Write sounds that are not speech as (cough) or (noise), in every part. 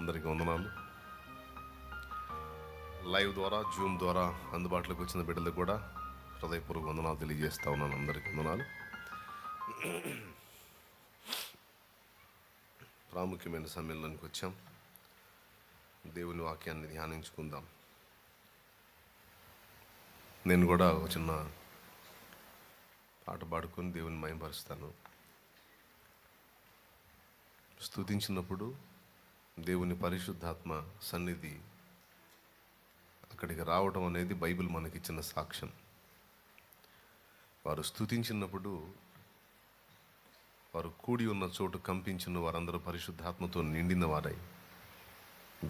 అందరికీ వందనాలు లైవ్ ద్వారా జూమ్ ద్వారా అందుబాటులోకి వచ్చిన బిడ్డలకు కూడా హృదయపూర్వక వందనాలు తెలియజేస్తా ఉన్నాను అందరికీ వందనాలు ప్రాముఖ్యమైన సమ్మేళనానికి వచ్చాం దేవుని వాక్యాన్ని ధ్యానించుకుందాం నేను కూడా ఒక చిన్న పాట పాడుకొని దేవుని మయంపరుస్తాను స్తుతించినప్పుడు దేవుని పరిశుద్ధాత్మ సన్నిధి అక్కడికి రావడం అనేది బైబిల్ మనకిచ్చిన సాక్ష్యం వారు స్థుతించినప్పుడు వారు కూడి ఉన్న చోటు కంపించిన వారందరూ పరిశుద్ధాత్మతో నిండిన వారై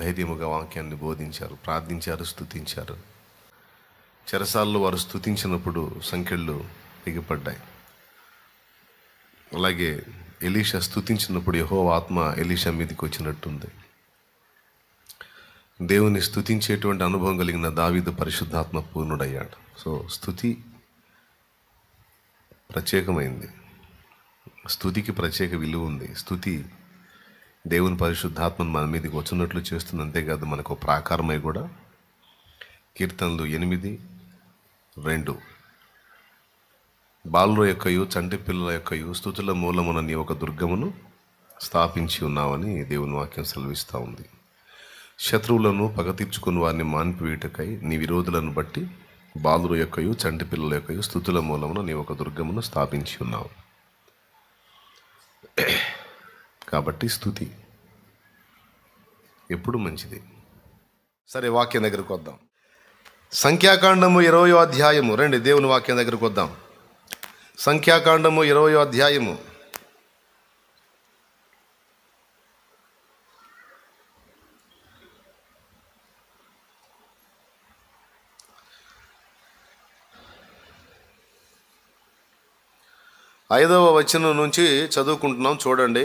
ధైర్యముగా వాక్యాన్ని బోధించారు ప్రార్థించారు స్థుతించారు చెరసాల్లో వారు స్థుతించినప్పుడు సంఖ్యలు దిగపడ్డాయి అలాగే ఎలీషా స్థుతించినప్పుడు యహో ఆత్మ ఎలీషా మీదకి వచ్చినట్టుంది దేవుని స్థుతించేటువంటి అనుభవం కలిగిన దావీదు పరిశుద్ధాత్మ పూర్ణుడయ్యాడు సో స్థుతి ప్రత్యేకమైంది స్థుతికి ప్రత్యేక విలువ ఉంది స్థుతి దేవుని పరిశుద్ధాత్మను మన మీదకి వచ్చినట్లు చేస్తుంది అంతేకాదు మనకు ప్రాకారమై కూడా కీర్తనలు ఎనిమిది రెండు బాలుల యొక్కయు చంటి పిల్లల యొక్కయు స్థుతుల మూలమున నీ ఒక దుర్గమును స్థాపించి ఉన్నావని దేవుని వాక్యం సెలవిస్తూ ఉంది శత్రువులను పగ తీర్చుకుని వారిని మాన్పివేయుటకై నీ విరోధులను బట్టి బాలుల యొక్కయు చంటి పిల్లల యొక్కయు స్థుతుల మూలమున నీ ఒక దుర్గమును స్థాపించి ఉన్నావు కాబట్టి స్థుతి ఎప్పుడు మంచిది సరే వాక్యం దగ్గరకు వద్దాం సంఖ్యాకాండము ఇరవయో అధ్యాయము రండి దేవుని వాక్యం దగ్గరకు వద్దాం సంఖ్యాకాండము ఇరవయో అధ్యాయము ఐదవ వచనం నుంచి చదువుకుంటున్నాం చూడండి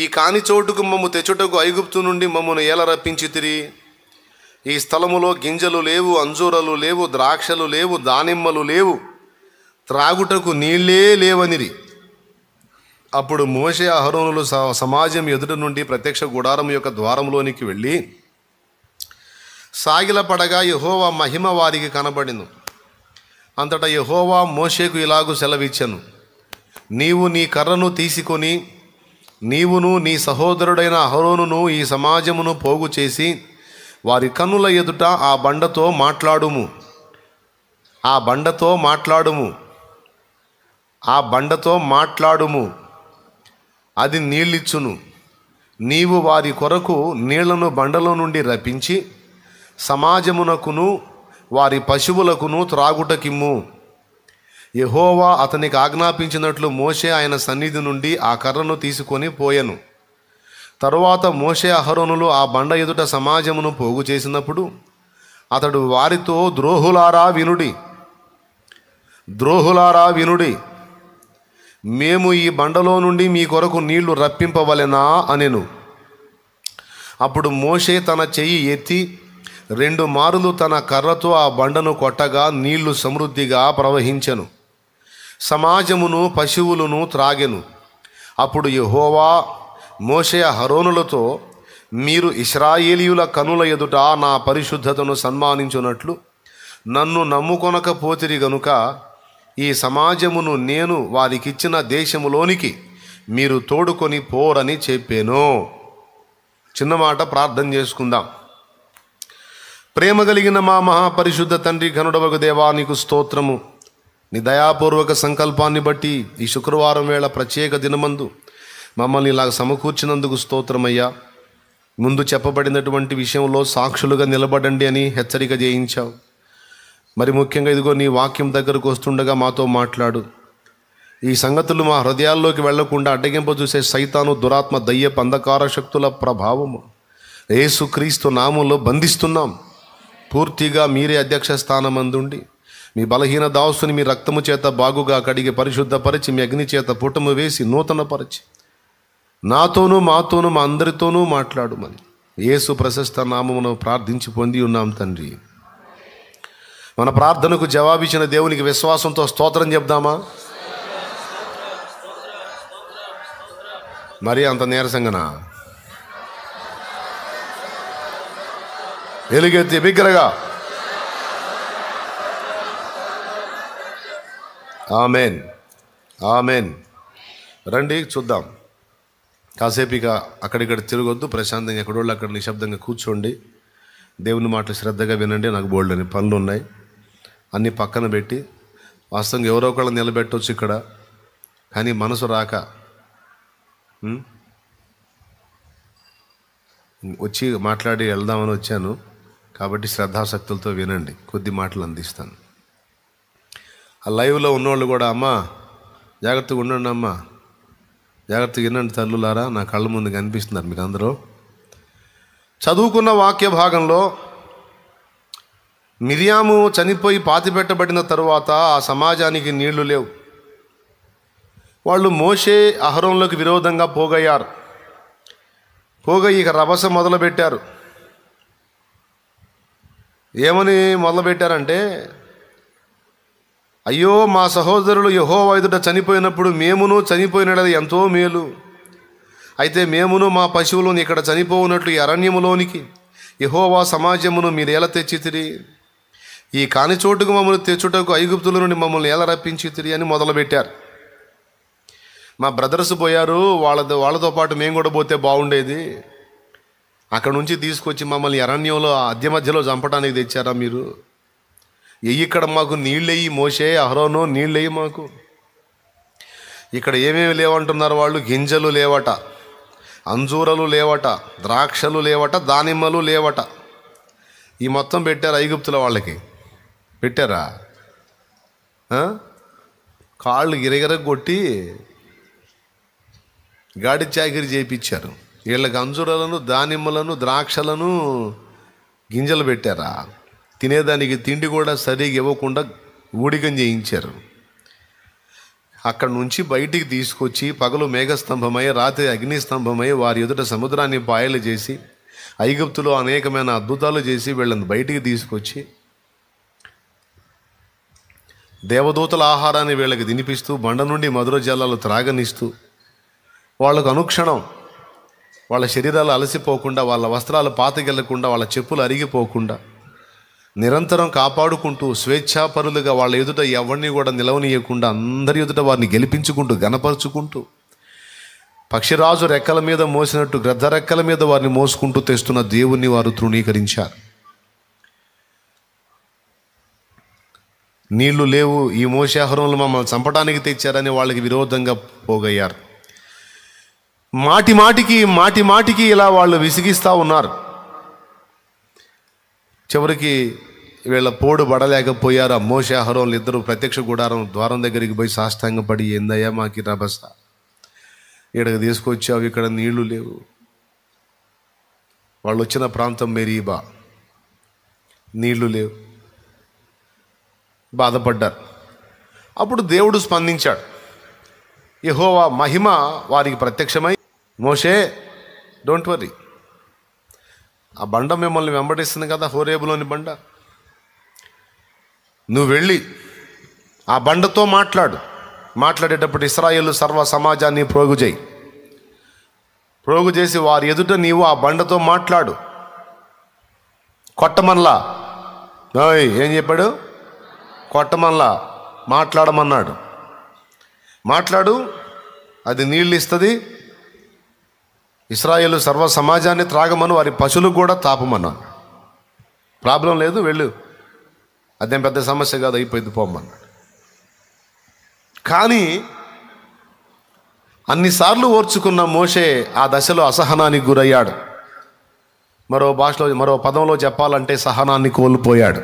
ఈ కాని చోటుకు మమ్ము తెచ్చుటకు ఐగుప్తు నుండి మమ్మను ఎలా రప్పించి తిరిగి ఈ స్థలములో గింజలు లేవు అంజూరలు లేవు ద్రాక్షలు లేవు దానిమ్మలు లేవు త్రాగుటకు నీళ్ళే లేవనిరి అప్పుడు మోషే అహరోనులు సమాజం ఎదుట నుండి ప్రత్యక్ష గుడారం యొక్క ద్వారంలోనికి వెళ్ళి సాగిలపడగా యహోవా మహిమ వారికి కనబడింది అంతటా యహోవా మోషేకు ఇలాగూ సెలవిచ్చను నీవు నీ కర్రను తీసుకొని నీవును నీ సహోదరుడైన అహరోనును ఈ సమాజమును పోగు చేసి వారి కన్నుల ఎదుట ఆ బండతో మాట్లాడుము ఆ బండతో మాట్లాడుము ఆ బండతో మాట్లాడుము అది నీళ్ళిచ్చును నీవు వారి కొరకు నీళ్లను బండలో నుండి రప్పించి సమాజమునకును వారి పశువులకును త్రాగుటకిమ్ము యహోవా అతనికి ఆజ్ఞాపించినట్లు మోషే ఆయన సన్నిధి నుండి ఆ కర్రను తీసుకొని పోయెను తరువాత మోషే అహరోనులు ఆ బండ ఎదుట సమాజమును పోగు చేసినప్పుడు అతడు వారితో ద్రోహులారా వినుడి ద్రోహులారా వినుడి మేము ఈ బండలో నుండి మీ కొరకు నీళ్లు రప్పింపవలెనా అనెను అప్పుడు మోషే తన చెయ్యి ఎత్తి రెండు మారులు తన కర్రతో ఆ బండను కొట్టగా నీళ్లు సమృద్ధిగా ప్రవహించెను సమాజమును పశువులను త్రాగెను అప్పుడు యహోవా మోషయ హరోనులతో మీరు ఇస్రాయేలీయుల కనుల ఎదుట నా పరిశుద్ధతను సన్మానించునట్లు నన్ను నమ్ముకొనకపోతిరి గనుక ఈ సమాజమును నేను వారికిచ్చిన దేశములోనికి మీరు తోడుకొని పోరని చెప్పాను చిన్న మాట ప్రార్థన చేసుకుందాం ప్రేమ కలిగిన మా మహాపరిశుద్ధ తండ్రి ఘనుడవకు దేవా నీకు స్తోత్రము నీ దయాపూర్వక సంకల్పాన్ని బట్టి ఈ శుక్రవారం వేళ ప్రత్యేక దినమందు మమ్మల్ని ఇలా సమకూర్చినందుకు స్తోత్రమయ్యా ముందు చెప్పబడినటువంటి విషయంలో సాక్షులుగా నిలబడండి అని హెచ్చరిక చేయించావు మరి ముఖ్యంగా ఇదిగో నీ వాక్యం దగ్గరకు వస్తుండగా మాతో మాట్లాడు ఈ సంగతులు మా హృదయాల్లోకి వెళ్లకుండా అడ్డగింప చూసే సైతాను దురాత్మ దయ్య పందకార శక్తుల ప్రభావము ఏసుక్రీస్తు నామంలో బంధిస్తున్నాం పూర్తిగా మీరే అధ్యక్ష స్థానం అందుండి మీ బలహీన దాసుని మీ రక్తము చేత బాగుగా కడిగి పరిశుద్ధపరిచి మీ అగ్ని చేత పుటము వేసి నూతనపరిచి నాతోనూ మాతోనూ మా అందరితోనూ మాట్లాడుమని యేసు ప్రశస్త నామమును ప్రార్థించి పొంది ఉన్నాం తండ్రి మన ప్రార్థనకు జవాబిచ్చిన దేవునికి విశ్వాసంతో స్తోత్రం చెప్దామా మరి అంత నీరసంగనా ఎలుగెత్తి బిగ్గరగా ఆమెన్ ఆమెన్ రండి చూద్దాం కాసేపు ఇక అక్కడిక్కడ తిరగొద్దు ప్రశాంతంగా వాళ్ళు అక్కడ నిశ్శబ్దంగా కూర్చోండి దేవుని మాటలు శ్రద్ధగా వినండి నాకు బోల్డ్ అని పనులు ఉన్నాయి అన్నీ పక్కన పెట్టి వాస్తవంగా ఎవరో ఒకళ్ళు నిలబెట్టవచ్చు ఇక్కడ కానీ మనసు రాక వచ్చి మాట్లాడి వెళ్దామని వచ్చాను కాబట్టి శ్రద్ధాశక్తులతో వినండి కొద్ది మాటలు అందిస్తాను ఆ లైవ్లో ఉన్నవాళ్ళు కూడా అమ్మా జాగ్రత్తగా ఉండండి అమ్మా జాగ్రత్తగా వినండి తల్లులారా నా కళ్ళ ముందు కనిపిస్తున్నారు అందరూ చదువుకున్న వాక్య భాగంలో మిరియాము చనిపోయి పాతిపెట్టబడిన తరువాత ఆ సమాజానికి నీళ్లు లేవు వాళ్ళు మోసే అహరంలోకి విరోధంగా పోగయ్యారు పోగ ఇక రభస మొదలుపెట్టారు ఏమని మొదలుపెట్టారంటే అయ్యో మా సహోదరులు యహో వైదుట చనిపోయినప్పుడు మేమును చనిపోయినది ఎంతో మేలు అయితే మేమును మా పశువులను ఇక్కడ చనిపోవున్నట్లు అరణ్యములోనికి యహోవా సమాజమును మీరు ఎలా తెచ్చితిరి ఈ కాని చోటుకు మమ్మల్ని తెచ్చుటకు ఐగుప్తుల నుండి మమ్మల్ని ఎలా రప్పించితిరి అని మొదలుపెట్టారు మా బ్రదర్స్ పోయారు వాళ్ళతో వాళ్ళతో పాటు మేము కూడా పోతే బాగుండేది అక్కడ నుంచి తీసుకొచ్చి మమ్మల్ని అరణ్యంలో అద్దె మధ్యలో చంపడానికి తెచ్చారా మీరు ఇక్కడ మాకు నీళ్ళెయ్యి మోసే అహరోను నీళ్ళెయ్యి మాకు ఇక్కడ ఏమేమి లేవంటున్నారు వాళ్ళు గింజలు లేవట అంజూరలు లేవట ద్రాక్షలు లేవట దానిమ్మలు లేవట ఈ మొత్తం పెట్టారు ఐగుప్తుల వాళ్ళకి పెట్టారా కాళ్ళు గిరగిరగొట్టి కొట్టి గాడి చాకిరి చేయించారు వీళ్ళకి అంజురలను దానిమ్మలను ద్రాక్షలను గింజలు పెట్టారా తినేదానికి తిండి కూడా సరిగా ఇవ్వకుండా ఊడిగం చేయించారు అక్కడ నుంచి బయటికి తీసుకొచ్చి పగలు మేఘస్తంభమై రాత్రి అగ్నిస్తంభమై వారి ఎదుట సముద్రాన్ని పాయలు చేసి ఐగుప్తులో అనేకమైన అద్భుతాలు చేసి వీళ్ళని బయటికి తీసుకొచ్చి దేవదూతల ఆహారాన్ని వీళ్ళకి తినిపిస్తూ బండ నుండి మధుర జలాలు త్రాగనిస్తూ వాళ్ళకు అనుక్షణం వాళ్ళ శరీరాలు అలసిపోకుండా వాళ్ళ వస్త్రాలు పాతగెళ్లకుండా వాళ్ళ చెప్పులు అరిగిపోకుండా నిరంతరం కాపాడుకుంటూ స్వేచ్ఛాపరులుగా వాళ్ళ ఎదుట ఎవరిని కూడా నిలవనీయకుండా అందరి ఎదుట వారిని గెలిపించుకుంటూ గనపరుచుకుంటూ పక్షిరాజు రెక్కల మీద మోసినట్టు గ్రద్ద రెక్కల మీద వారిని మోసుకుంటూ తెస్తున్న దేవుణ్ణి వారు తృణీకరించారు నీళ్లు లేవు ఈ మోసాహరంలో మమ్మల్ని చంపడానికి తెచ్చారని వాళ్ళకి విరోధంగా పోగయ్యారు మాటి మాటికి మాటి మాటికి ఇలా వాళ్ళు విసిగిస్తూ ఉన్నారు చివరికి వీళ్ళ పోడు పడలేకపోయారు ఆ మోసే ఇద్దరు ప్రత్యక్ష గుడారం ద్వారం దగ్గరికి పోయి సాష్టాంగపడి ఏందయ్యా మాకి రభస ఇక్కడికి తీసుకొచ్చావు ఇక్కడ నీళ్లు లేవు వాళ్ళు వచ్చిన ప్రాంతం మెరీబా నీళ్లు లేవు బాధపడ్డారు అప్పుడు దేవుడు స్పందించాడు యహోవా మహిమ వారికి ప్రత్యక్షమై మోషే డోంట్ వరీ ఆ బండ మిమ్మల్ని వెంబడిస్తుంది కదా హోరేబులోని బండ నువ్వు వెళ్ళి ఆ బండతో మాట్లాడు మాట్లాడేటప్పుడు ఇస్రాయేల్ సర్వ సమాజాన్ని ప్రోగు చేయి ప్రోగు చేసి వారి ఎదుట నీవు ఆ బండతో మాట్లాడు కొట్టమన్లా ఏం చెప్పాడు కొట్టమన్లా మాట్లాడమన్నాడు మాట్లాడు అది నీళ్ళు ఇస్తుంది ఇస్రాయేల్ సర్వ సమాజాన్ని త్రాగమను వారి పశువులు కూడా తాపమను ప్రాబ్లం లేదు వెళ్ళు అదేం పెద్ద సమస్య కాదు అయిపోయింది పోమన్నాడు కానీ అన్నిసార్లు ఓర్చుకున్న మోషే ఆ దశలో అసహనానికి గురయ్యాడు మరో భాషలో మరో పదంలో చెప్పాలంటే సహనాన్ని కోల్పోయాడు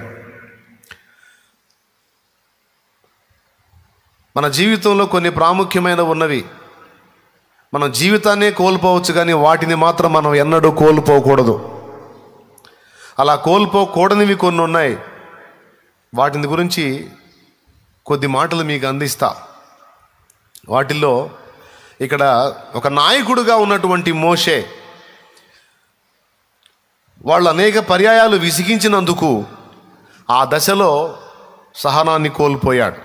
మన జీవితంలో కొన్ని ప్రాముఖ్యమైన ఉన్నవి మనం జీవితాన్నే కోల్పోవచ్చు కానీ వాటిని మాత్రం మనం ఎన్నడూ కోల్పోకూడదు అలా కోల్పోకూడనివి కొన్ని ఉన్నాయి వాటిని గురించి కొద్ది మాటలు మీకు అందిస్తా వాటిల్లో ఇక్కడ ఒక నాయకుడుగా ఉన్నటువంటి మోషే వాళ్ళు అనేక పర్యాయాలు విసిగించినందుకు ఆ దశలో సహనాన్ని కోల్పోయాడు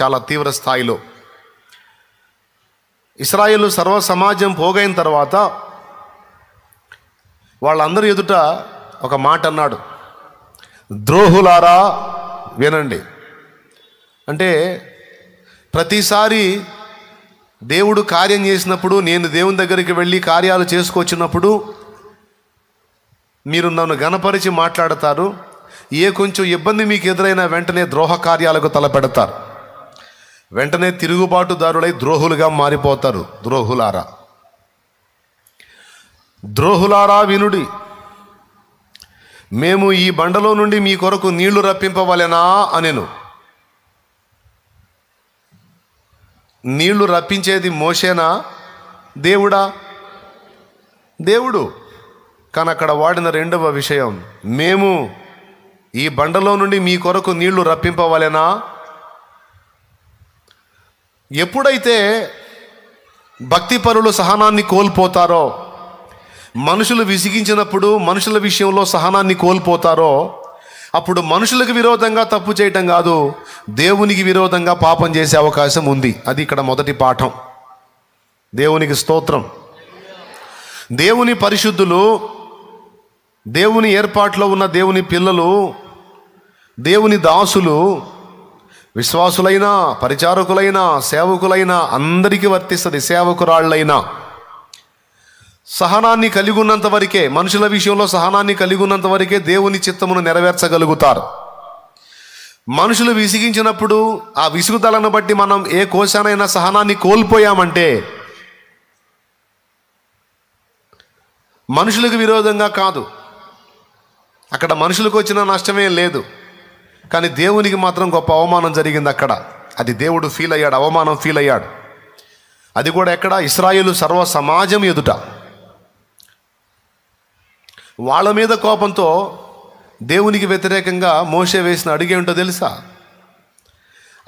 చాలా తీవ్ర స్థాయిలో ఇస్రాయేల్ సర్వ సమాజం పోగైన తర్వాత వాళ్ళందరి ఎదుట ఒక మాట అన్నాడు ద్రోహులారా వినండి అంటే ప్రతిసారి దేవుడు కార్యం చేసినప్పుడు నేను దేవుని దగ్గరికి వెళ్ళి కార్యాలు చేసుకొచ్చినప్పుడు మీరు నన్ను గణపరిచి మాట్లాడతారు ఏ కొంచెం ఇబ్బంది మీకు ఎదురైన వెంటనే ద్రోహ కార్యాలకు తలపెడతారు వెంటనే తిరుగుబాటుదారులై ద్రోహులుగా మారిపోతారు ద్రోహులారా ద్రోహులారా వినుడి మేము ఈ బండలో నుండి మీ కొరకు నీళ్లు రప్పింపవలెనా అనెను నీళ్లు రప్పించేది మోషేనా దేవుడా దేవుడు కానీ అక్కడ వాడిన రెండవ విషయం మేము ఈ బండలో నుండి మీ కొరకు నీళ్లు రప్పింపవలెనా ఎప్పుడైతే భక్తి పరులు సహనాన్ని కోల్పోతారో మనుషులు విసిగించినప్పుడు మనుషుల విషయంలో సహనాన్ని కోల్పోతారో అప్పుడు మనుషులకు విరోధంగా తప్పు చేయటం కాదు దేవునికి విరోధంగా పాపం చేసే అవకాశం ఉంది అది ఇక్కడ మొదటి పాఠం దేవునికి స్తోత్రం దేవుని పరిశుద్ధులు దేవుని ఏర్పాట్లో ఉన్న దేవుని పిల్లలు దేవుని దాసులు విశ్వాసులైనా పరిచారకులైనా సేవకులైనా అందరికీ వర్తిస్తుంది సేవకురాళ్ళైనా సహనాన్ని కలిగి ఉన్నంత వరకే మనుషుల విషయంలో సహనాన్ని కలిగి ఉన్నంత వరకే దేవుని చిత్తమును నెరవేర్చగలుగుతారు మనుషులు విసిగించినప్పుడు ఆ విసుగుదలను బట్టి మనం ఏ కోశానైనా సహనాన్ని కోల్పోయామంటే మనుషులకు విరోధంగా కాదు అక్కడ మనుషులకు వచ్చిన నష్టమే లేదు కానీ దేవునికి మాత్రం గొప్ప అవమానం జరిగింది అక్కడ అది దేవుడు ఫీల్ అయ్యాడు అవమానం ఫీల్ అయ్యాడు అది కూడా ఎక్కడ ఇస్రాయిల్ సర్వ సమాజం ఎదుట వాళ్ళ మీద కోపంతో దేవునికి వ్యతిరేకంగా మోసే వేసిన అడిగేంటో తెలుసా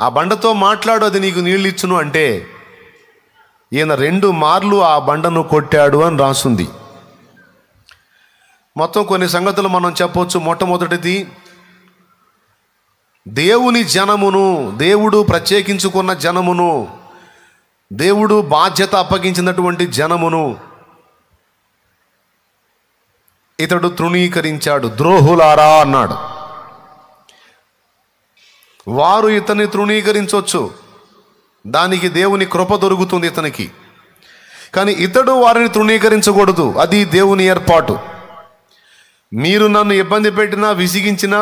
ఆ బండతో మాట్లాడు అది నీకు నీళ్ళు ఇచ్చును అంటే ఈయన రెండు మార్లు ఆ బండను కొట్టాడు అని రాసుంది మొత్తం కొన్ని సంగతులు మనం చెప్పవచ్చు మొట్టమొదటిది దేవుని జనమును దేవుడు ప్రత్యేకించుకున్న జనమును దేవుడు బాధ్యత అప్పగించినటువంటి జనమును ఇతడు తృణీకరించాడు ద్రోహులారా అన్నాడు వారు ఇతన్ని తృణీకరించవచ్చు దానికి దేవుని కృప దొరుకుతుంది ఇతనికి కానీ ఇతడు వారిని తృణీకరించకూడదు అది దేవుని ఏర్పాటు మీరు నన్ను ఇబ్బంది పెట్టినా విసిగించినా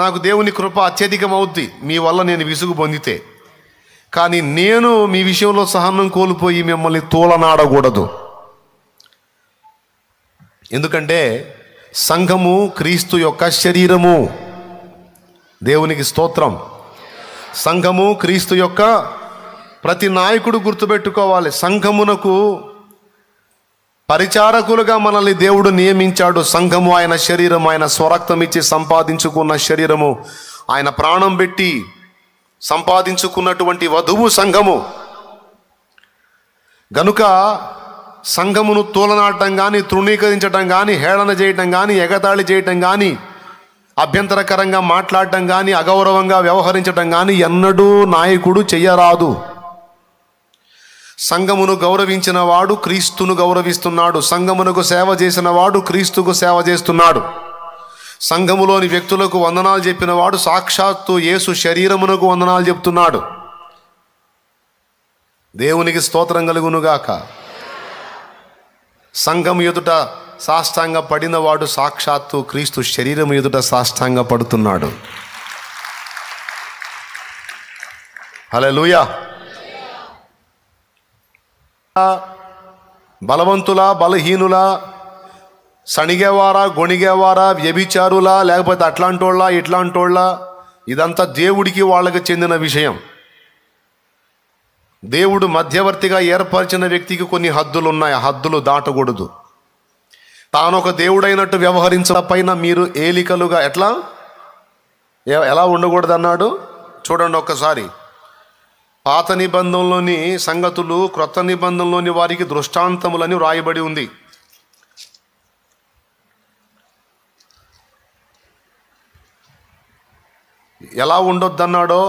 నాకు దేవుని కృప అత్యధికమవుద్ది మీ వల్ల నేను విసుగు పొందితే కానీ నేను మీ విషయంలో సహనం కోల్పోయి మిమ్మల్ని తోలనాడకూడదు ఎందుకంటే సంఘము క్రీస్తు యొక్క శరీరము దేవునికి స్తోత్రం సంఘము క్రీస్తు యొక్క ప్రతి నాయకుడు గుర్తుపెట్టుకోవాలి సంఘమునకు పరిచారకులుగా మనల్ని దేవుడు నియమించాడు సంఘము ఆయన శరీరం ఆయన స్వరక్తం ఇచ్చి సంపాదించుకున్న శరీరము ఆయన ప్రాణం పెట్టి సంపాదించుకున్నటువంటి వధువు సంఘము గనుక సంఘమును తూలనాడటం కానీ తృణీకరించటం కానీ హేళన చేయటం కానీ ఎగతాళి చేయటం కానీ అభ్యంతరకరంగా మాట్లాడటం కానీ అగౌరవంగా వ్యవహరించటం కానీ ఎన్నడూ నాయకుడు చెయ్యరాదు సంఘమును గౌరవించిన వాడు క్రీస్తును గౌరవిస్తున్నాడు సంఘమునకు సేవ చేసిన వాడు క్రీస్తుకు సేవ చేస్తున్నాడు సంఘములోని వ్యక్తులకు వందనాలు చెప్పిన వాడు సాక్షాత్తు యేసు శరీరమునకు వందనాలు చెప్తున్నాడు దేవునికి స్తోత్రం కలుగునుగాక సంఘం ఎదుట సాష్టాంగ పడినవాడు సాక్షాత్తు క్రీస్తు శరీరం ఎదుట సాష్టాంగ పడుతున్నాడు హలో లూయా బలవంతులా బలహీనులా సణిగేవారా గొణిగేవారా వ్యభిచారులా లేకపోతే అట్లాంటోళ్ళ ఇట్లాంటోళ్ళ ఇదంతా దేవుడికి వాళ్ళకి చెందిన విషయం దేవుడు మధ్యవర్తిగా ఏర్పరిచిన వ్యక్తికి కొన్ని హద్దులు ఉన్నాయి ఆ హద్దులు దాటకూడదు తాను ఒక దేవుడైనట్టు వ్యవహరించడం పైన మీరు ఏలికలుగా ఎట్లా ఎలా ఉండకూడదు అన్నాడు చూడండి ఒక్కసారి పాత నిబంధనలోని సంగతులు క్రొత్త నిబంధనలోని వారికి దృష్టాంతములని వ్రాయబడి ఉంది ఎలా ఉండొద్దన్నాడో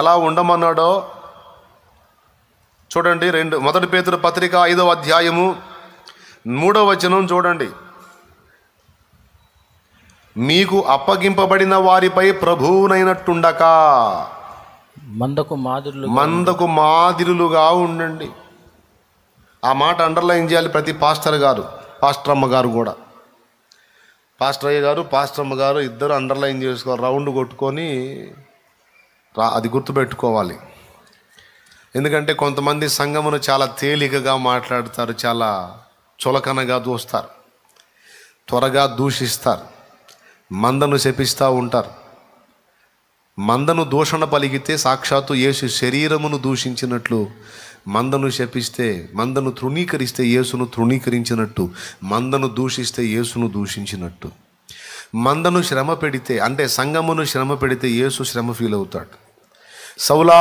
ఎలా ఉండమన్నాడో చూడండి రెండు మొదటి పేదల పత్రిక ఐదవ అధ్యాయము మూడవ వచనం చూడండి మీకు అప్పగింపబడిన వారిపై ప్రభువునైనట్టుండక మందకు మాదిరులు మందకు మాదిరులుగా ఉండండి ఆ మాట అండర్లైన్ చేయాలి ప్రతి పాస్టర్ గారు పాస్టర్ గారు కూడా పాస్టర్ అయ్య గారు పాస్టర్ గారు ఇద్దరు అండర్లైన్ చేసుకోవాలి రౌండ్ కొట్టుకొని రా అది గుర్తుపెట్టుకోవాలి ఎందుకంటే కొంతమంది సంఘమును చాలా తేలికగా మాట్లాడతారు చాలా చులకనగా దూస్తారు త్వరగా దూషిస్తారు మందను శపిస్తూ ఉంటారు మందను దూషణ పలికితే సాక్షాత్తు యేసు శరీరమును దూషించినట్లు మందను శపిస్తే మందను తృణీకరిస్తే యేసును తృణీకరించినట్టు మందను దూషిస్తే యేసును దూషించినట్టు మందను శ్రమ పెడితే అంటే సంగమును శ్రమ పెడితే యేసు శ్రమ ఫీల్ అవుతాడు సౌలా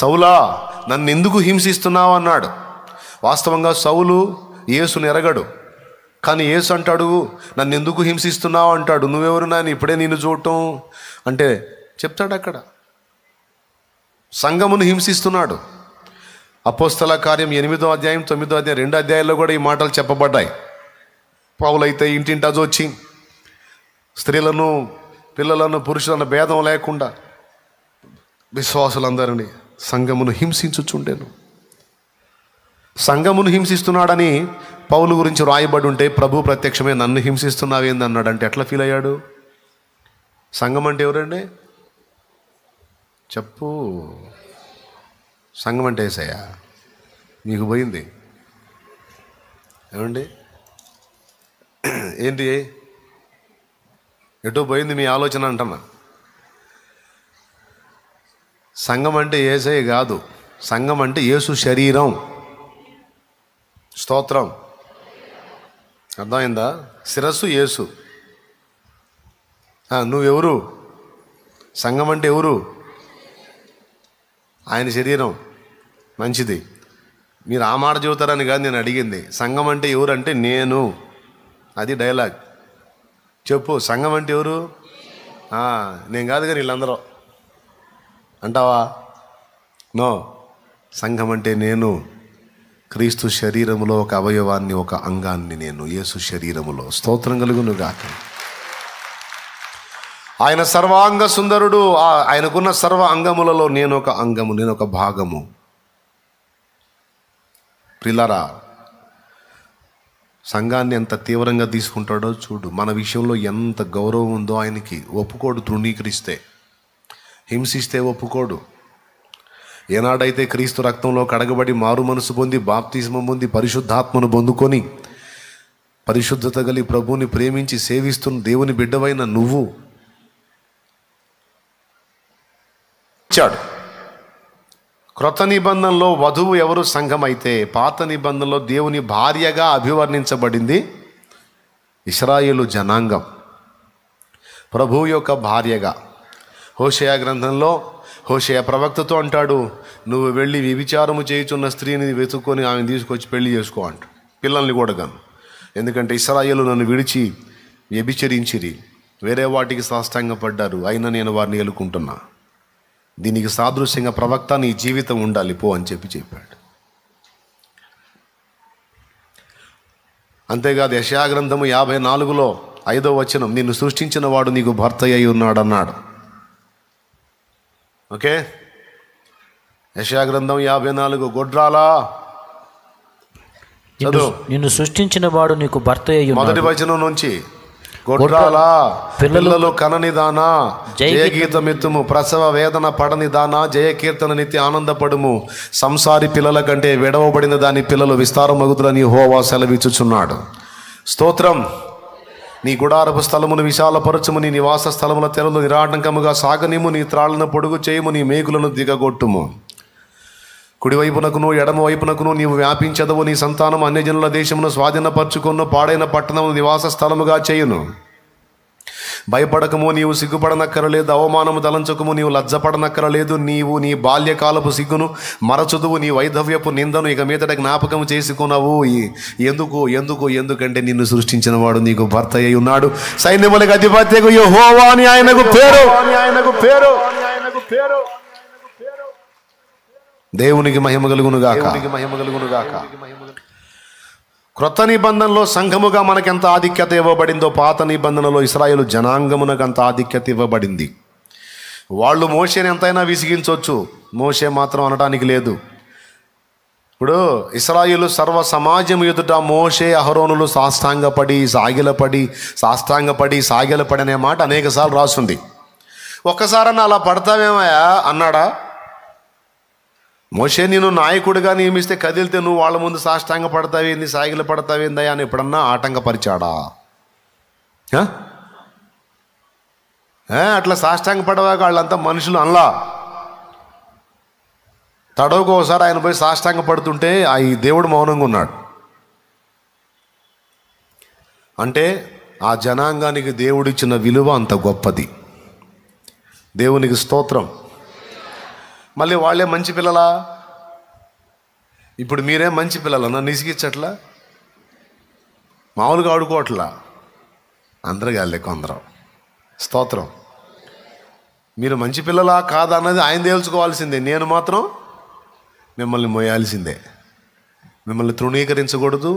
సౌలా నన్ను ఎందుకు హింసిస్తున్నావు అన్నాడు వాస్తవంగా సౌలు యేసును ఎరగడు కానీ యేసు అంటాడు నన్ను ఎందుకు హింసిస్తున్నావు అంటాడు నువ్వెవరు నాయన ఇప్పుడే నేను చూడటం అంటే చెప్తాడు అక్కడ సంఘమును హింసిస్తున్నాడు అపోస్తల కార్యం ఎనిమిదో అధ్యాయం తొమ్మిదో అధ్యాయం రెండు అధ్యాయాల్లో కూడా ఈ మాటలు చెప్పబడ్డాయి పావులైతే ఇంటింటా వచ్చి స్త్రీలను పిల్లలను పురుషులను భేదం లేకుండా విశ్వాసులందరినీ సంఘమును హింసించుచుండెను సంఘమును హింసిస్తున్నాడని పౌలు గురించి రాయబడి ఉంటే ప్రభు ప్రత్యక్షమే నన్ను అంటే ఎట్లా ఫీల్ అయ్యాడు సంఘం అంటే ఎవరండి చెప్పు సంఘం అంటే ఏసయ్యా మీకు పోయింది ఏమండి ఏంటి ఎటో పోయింది మీ ఆలోచన అంటున్నా సంఘం అంటే ఏసై కాదు సంఘం అంటే యేసు శరీరం స్తోత్రం అర్థమైందా శిరస్సు ఏసు నువ్వెవరు సంఘం అంటే ఎవరు ఆయన శరీరం మంచిది మీరు ఆ మాట చెబుతారని కాదు నేను అడిగింది సంఘం అంటే ఎవరు అంటే నేను అది డైలాగ్ చెప్పు సంఘం అంటే ఎవరు నేను కాదు కానీ వీళ్ళందరూ అంటావా నో సంఘం అంటే నేను క్రీస్తు శరీరములో ఒక అవయవాన్ని ఒక అంగాన్ని నేను యేసు శరీరములో స్తోత్రం కలుగును గాక ఆయన సర్వాంగ సుందరుడు ఆయనకున్న సర్వ అంగములలో నేను ఒక అంగము నేను ఒక భాగము ప్రిలరా సంఘాన్ని ఎంత తీవ్రంగా తీసుకుంటాడో చూడు మన విషయంలో ఎంత గౌరవం ఉందో ఆయనకి ఒప్పుకోడు తృణీకరిస్తే హింసిస్తే ఒప్పుకోడు ఏనాడైతే క్రీస్తు రక్తంలో కడగబడి మారు మనసు పొంది బాప్తిజమం పొంది పరిశుద్ధాత్మను పొందుకొని పరిశుద్ధత కలిగి ప్రభువుని ప్రేమించి సేవిస్తున్న దేవుని బిడ్డవైన నువ్వు ఇచ్చాడు క్రొత్త నిబంధనలో వధువు ఎవరు సంఘం అయితే పాత నిబంధనలో దేవుని భార్యగా అభివర్ణించబడింది ఇస్రాయేలు జనాంగం ప్రభువు యొక్క భార్యగా హోషయ గ్రంథంలో హోషయ ప్రవక్తతో అంటాడు నువ్వు వెళ్ళి వ్యభిచారము చేయుచున్న స్త్రీని వెతుక్కొని ఆమెను తీసుకొచ్చి పెళ్లి చేసుకో అంట పిల్లల్ని కూడా గను ఎందుకంటే ఇస్రాయేలు నన్ను విడిచి వ్యభిచరించిరి వేరే వాటికి సాష్టాంగపడ్డారు అయినా నేను వారిని ఎలుకుంటున్నాను దీనికి సాదృశ్యంగా ప్రవక్త నీ జీవితం ఉండాలి పో అని చెప్పి చెప్పాడు అంతేకాదు యశాగ్రంథము యాభై నాలుగులో ఐదో వచనం నిన్ను సృష్టించిన వాడు నీకు భర్త అయి ఉన్నాడన్నాడు ఓకే యశాగ్రంథం యాభై నాలుగు గొడ్రాలా నిన్ను సృష్టించిన వాడు నీకు భర్త అయ్యి మొదటి వచనం నుంచి గొడ్రాల పిల్లలు కననిదానా జయ గీతం ప్రసవ వేదన పడనిదానా జయ కీర్తన నిత్య ఆనందపడుము సంసారి పిల్లల కంటే విడవబడిన దాని పిల్లలు విస్తారం మగుతులని హోవా సెలవిచ్చుచున్నాడు స్తోత్రం నీ గుడారపు స్థలమును విశాలపరచుము నీ నివాస స్థలముల తెరలు నిరాటంకముగా సాగనిము నీ త్రాళ్లను పొడుగు చేయుము నీ మేకులను దిగగొట్టుము కుడివైపునకును ఎడమవైపునకును నీవు వ్యాపించదవు నీ సంతానం అన్యజనుల దేశమును స్వాధీనపరుచుకొను పాడైన పట్టణము నివాస స్థలముగా చేయును భయపడకము నీవు సిగ్గుపడనక్కరలేదు అవమానము తలంచకము నీవు లజ్జపడనక్కరలేదు నీవు నీ బాల్యకాలపు సిగ్గును మరచుదువు నీ వైధవ్యపు నిందను ఇక మీదట జ్ఞాపకం చేసుకున్నావు ఎందుకు ఎందుకు ఎందుకంటే నిన్ను సృష్టించిన వాడు నీకు భర్త అయి ఉన్నాడు సైన్యములకు అధిపత్యకు యహోవా అని ఆయనకు పేరు ఆయనకు పేరు ఆయనకు పేరు దేవునికి మహిమ కలుగునుగాక మహిమ కలుగునుగాక క్రొత్త నిబంధనలో సంఘముగా మనకెంత ఆధిక్యత ఇవ్వబడిందో పాత నిబంధనలో ఇస్రాయలు జనాంగమునకు అంత ఆధిక్యత ఇవ్వబడింది వాళ్ళు మోసేని ఎంతైనా విసిగించవచ్చు మోసే మాత్రం అనడానికి లేదు ఇప్పుడు ఇస్రాయిలు సర్వ సమాజం ఎదుట మోషే అహరోనులు సాష్టాంగపడి సాగిలపడి సాష్టాంగపడి సాగిలపడి అనే మాట అనేకసార్లు రాసుంది ఒక్కసారన్నా అలా పడతామేమయ్యా అన్నాడా మోషే నేను నాయకుడిగా నియమిస్తే కదిలితే నువ్వు వాళ్ళ ముందు సాష్టాంగ పడతావేంది సాగిలు పడతావేందా అని ఎప్పుడన్నా ఆటంకపరిచాడా అట్లా సాష్టాంగ పడవాక వాళ్ళంతా మనుషులు అనలా తడవకు ఒకసారి ఆయన పోయి సాష్టాంగ పడుతుంటే ఆ ఈ దేవుడు మౌనంగా ఉన్నాడు అంటే ఆ జనాంగానికి దేవుడిచ్చిన విలువ అంత గొప్పది దేవునికి స్తోత్రం మళ్ళీ వాళ్ళే మంచి పిల్లలా ఇప్పుడు మీరే మంచి పిల్లలు నన్ను నిసిగిచ్చట్లా మామూలుగా ఆడుకోవట్లా అందరూ కాలే కొందరు స్తోత్రం మీరు మంచి పిల్లలా కాదా అన్నది ఆయన తేల్చుకోవాల్సిందే నేను మాత్రం మిమ్మల్ని మోయాల్సిందే మిమ్మల్ని తృణీకరించకూడదు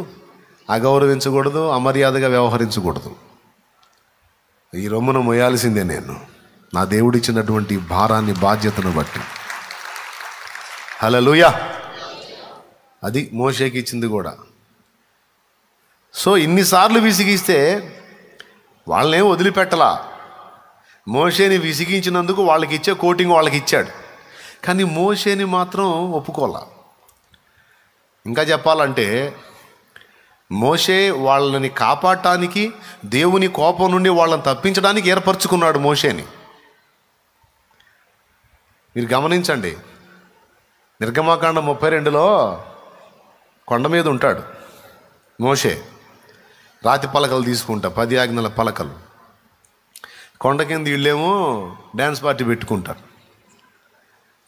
అగౌరవించకూడదు అమర్యాదగా వ్యవహరించకూడదు ఈ రొమ్మును మోయాల్సిందే నేను నా దేవుడిచ్చినటువంటి భారాన్ని బాధ్యతను బట్టి హలలుయా అది మోషేకి ఇచ్చింది కూడా సో ఇన్నిసార్లు విసిగిస్తే వాళ్ళనేం వదిలిపెట్టలా మోషేని విసిగించినందుకు వాళ్ళకి ఇచ్చే కోటింగ్ వాళ్ళకి ఇచ్చాడు కానీ మోషేని మాత్రం ఒప్పుకోలా ఇంకా చెప్పాలంటే మోషే వాళ్ళని కాపాడటానికి దేవుని కోపం నుండి వాళ్ళని తప్పించడానికి ఏర్పరచుకున్నాడు మోషేని మీరు గమనించండి నిర్గమాకాండ ముప్పై రెండులో కొండ మీద ఉంటాడు మోషే రాతి పలకలు తీసుకుంటా పది ఆజ్ఞల పలకలు కొండ కింద వీళ్ళేమో డ్యాన్స్ పార్టీ పెట్టుకుంటారు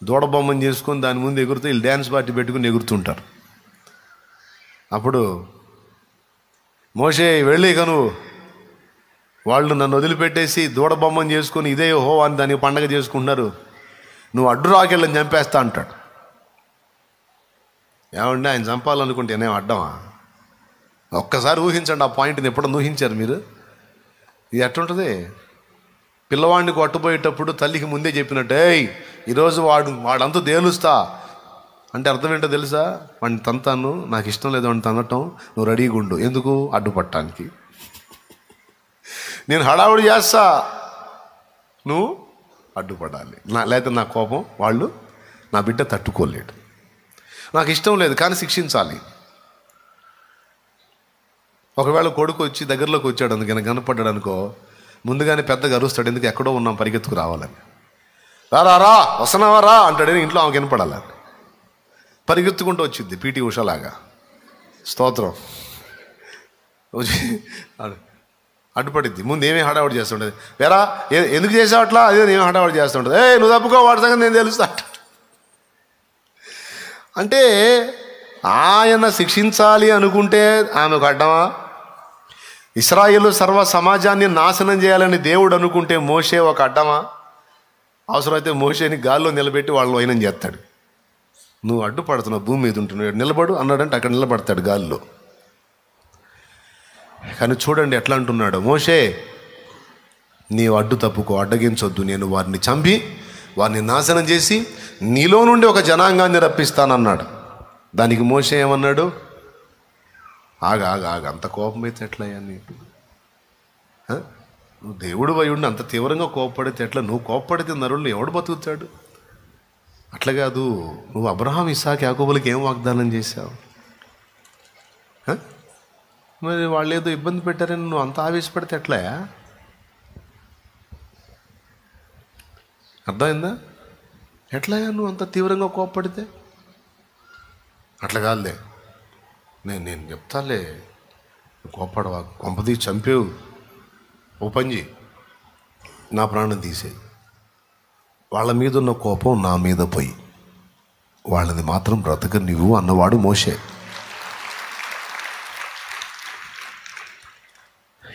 దూడబొమ్మని చేసుకొని దాని ముందు ఎగురుతూ వీళ్ళు డ్యాన్స్ పార్టీ పెట్టుకుని ఎగురుతుంటారు అప్పుడు మోషే వెళ్ళి కను వాళ్ళు నన్ను వదిలిపెట్టేసి దూడబొమ్మని చేసుకొని ఇదే హో అని దానికి పండగ చేసుకుంటున్నారు నువ్వు అడ్డు రాకెళ్ళని చంపేస్తా అంటాడు ఏమండి ఆయన చంపాలనుకుంటే నేను అడ్డమా ఒక్కసారి ఊహించండి ఆ పాయింట్ని ఎప్పుడన్నా ఊహించారు మీరు ఇది ఎట్లుంటుంది పిల్లవాడిని కొట్టుపోయేటప్పుడు తల్లికి ముందే చెప్పినట్టే ఈరోజు వాడు వాడంతా దేలుస్తా అంటే అర్థం ఏంటో తెలుసా వాడిని తంతాను నాకు ఇష్టం లేదు వాడిని తనటం నువ్వు రెడీగా ఉండు ఎందుకు అడ్డుపట్టడానికి నేను హడావుడు చేస్తా నువ్వు అడ్డుపడాలి నా లేకపోతే నా కోపం వాళ్ళు నా బిడ్డ తట్టుకోలేడు నాకు ఇష్టం లేదు కానీ శిక్షించాలి ఒకవేళ కొడుకు వచ్చి దగ్గరలోకి వచ్చాడు అందుకని కనపడ్డాడు అనుకో ముందుగానే పెద్దగా అరుస్తాడు ఎందుకు ఎక్కడో ఉన్నాం పరిగెత్తుకు రావాలని రారా రా వసనావా రా అంటాడని ఇంట్లో ఆమె కనపడాలని పరిగెత్తుకుంటూ వచ్చింది పీటీ ఉషలాగా స్తోత్రం అడ్డుపడింది ముందు ఏమీ హడావుడి చేస్తుండేది వేరా ఎందుకు చేసావు అట్లా అదే ఏమి హడావుడి చేస్తుంటుంది ఏ నువ్వు తప్పుకో వాడి సంగతి నేను తెలుస్తా అంటే ఆయన శిక్షించాలి అనుకుంటే ఆమెకు అడ్డమా ఇస్రాయిల్ సర్వ సమాజాన్ని నాశనం చేయాలని దేవుడు అనుకుంటే మోసే ఒక అడ్డమా అవసరమైతే మోసేని గాల్లో నిలబెట్టి వాళ్ళు వైనం చేస్తాడు నువ్వు అడ్డుపడుతున్నావు భూమి మీద ఉంటున్నాడు నిలబడు అన్నాడంటే అక్కడ నిలబడతాడు గాల్లో కానీ చూడండి ఎట్లా అంటున్నాడు మోషే నీవు అడ్డు తప్పుకో అడ్డగించొద్దు నేను వారిని చంపి వారిని నాశనం చేసి నీలో నుండి ఒక జనాంగాన్ని రప్పిస్తానన్నాడు దానికి మోసే ఏమన్నాడు ఆగ ఆగ ఆగ అంత కోపం అయితే ఎట్లయ్యా నీకు నువ్వు దేవుడు వయుడిని అంత తీవ్రంగా కోపడితే ఎట్లా నువ్వు కోపడితే నరుళ్ళు ఎవడు బతుకుతాడు అట్లా కాదు నువ్వు అబ్రహాం ఇసాక్ యాకోబులకి ఏం వాగ్దానం చేశావు మరి వాళ్ళు ఏదో ఇబ్బంది పెట్టారని నువ్వు అంత ఆవేశపడితే ఎట్లా అర్థమైందా ఎట్లా నువ్వు అంత తీవ్రంగా కోప్పడితే అట్లా కాదులే నేను నేను చెప్తాలే కోపడవా కొంపది చంపేవు ఓ పంజి నా ప్రాణం తీసేయి వాళ్ళ మీద ఉన్న కోపం నా మీద పోయి వాళ్ళని మాత్రం బ్రతక నువ్వు అన్నవాడు మోసే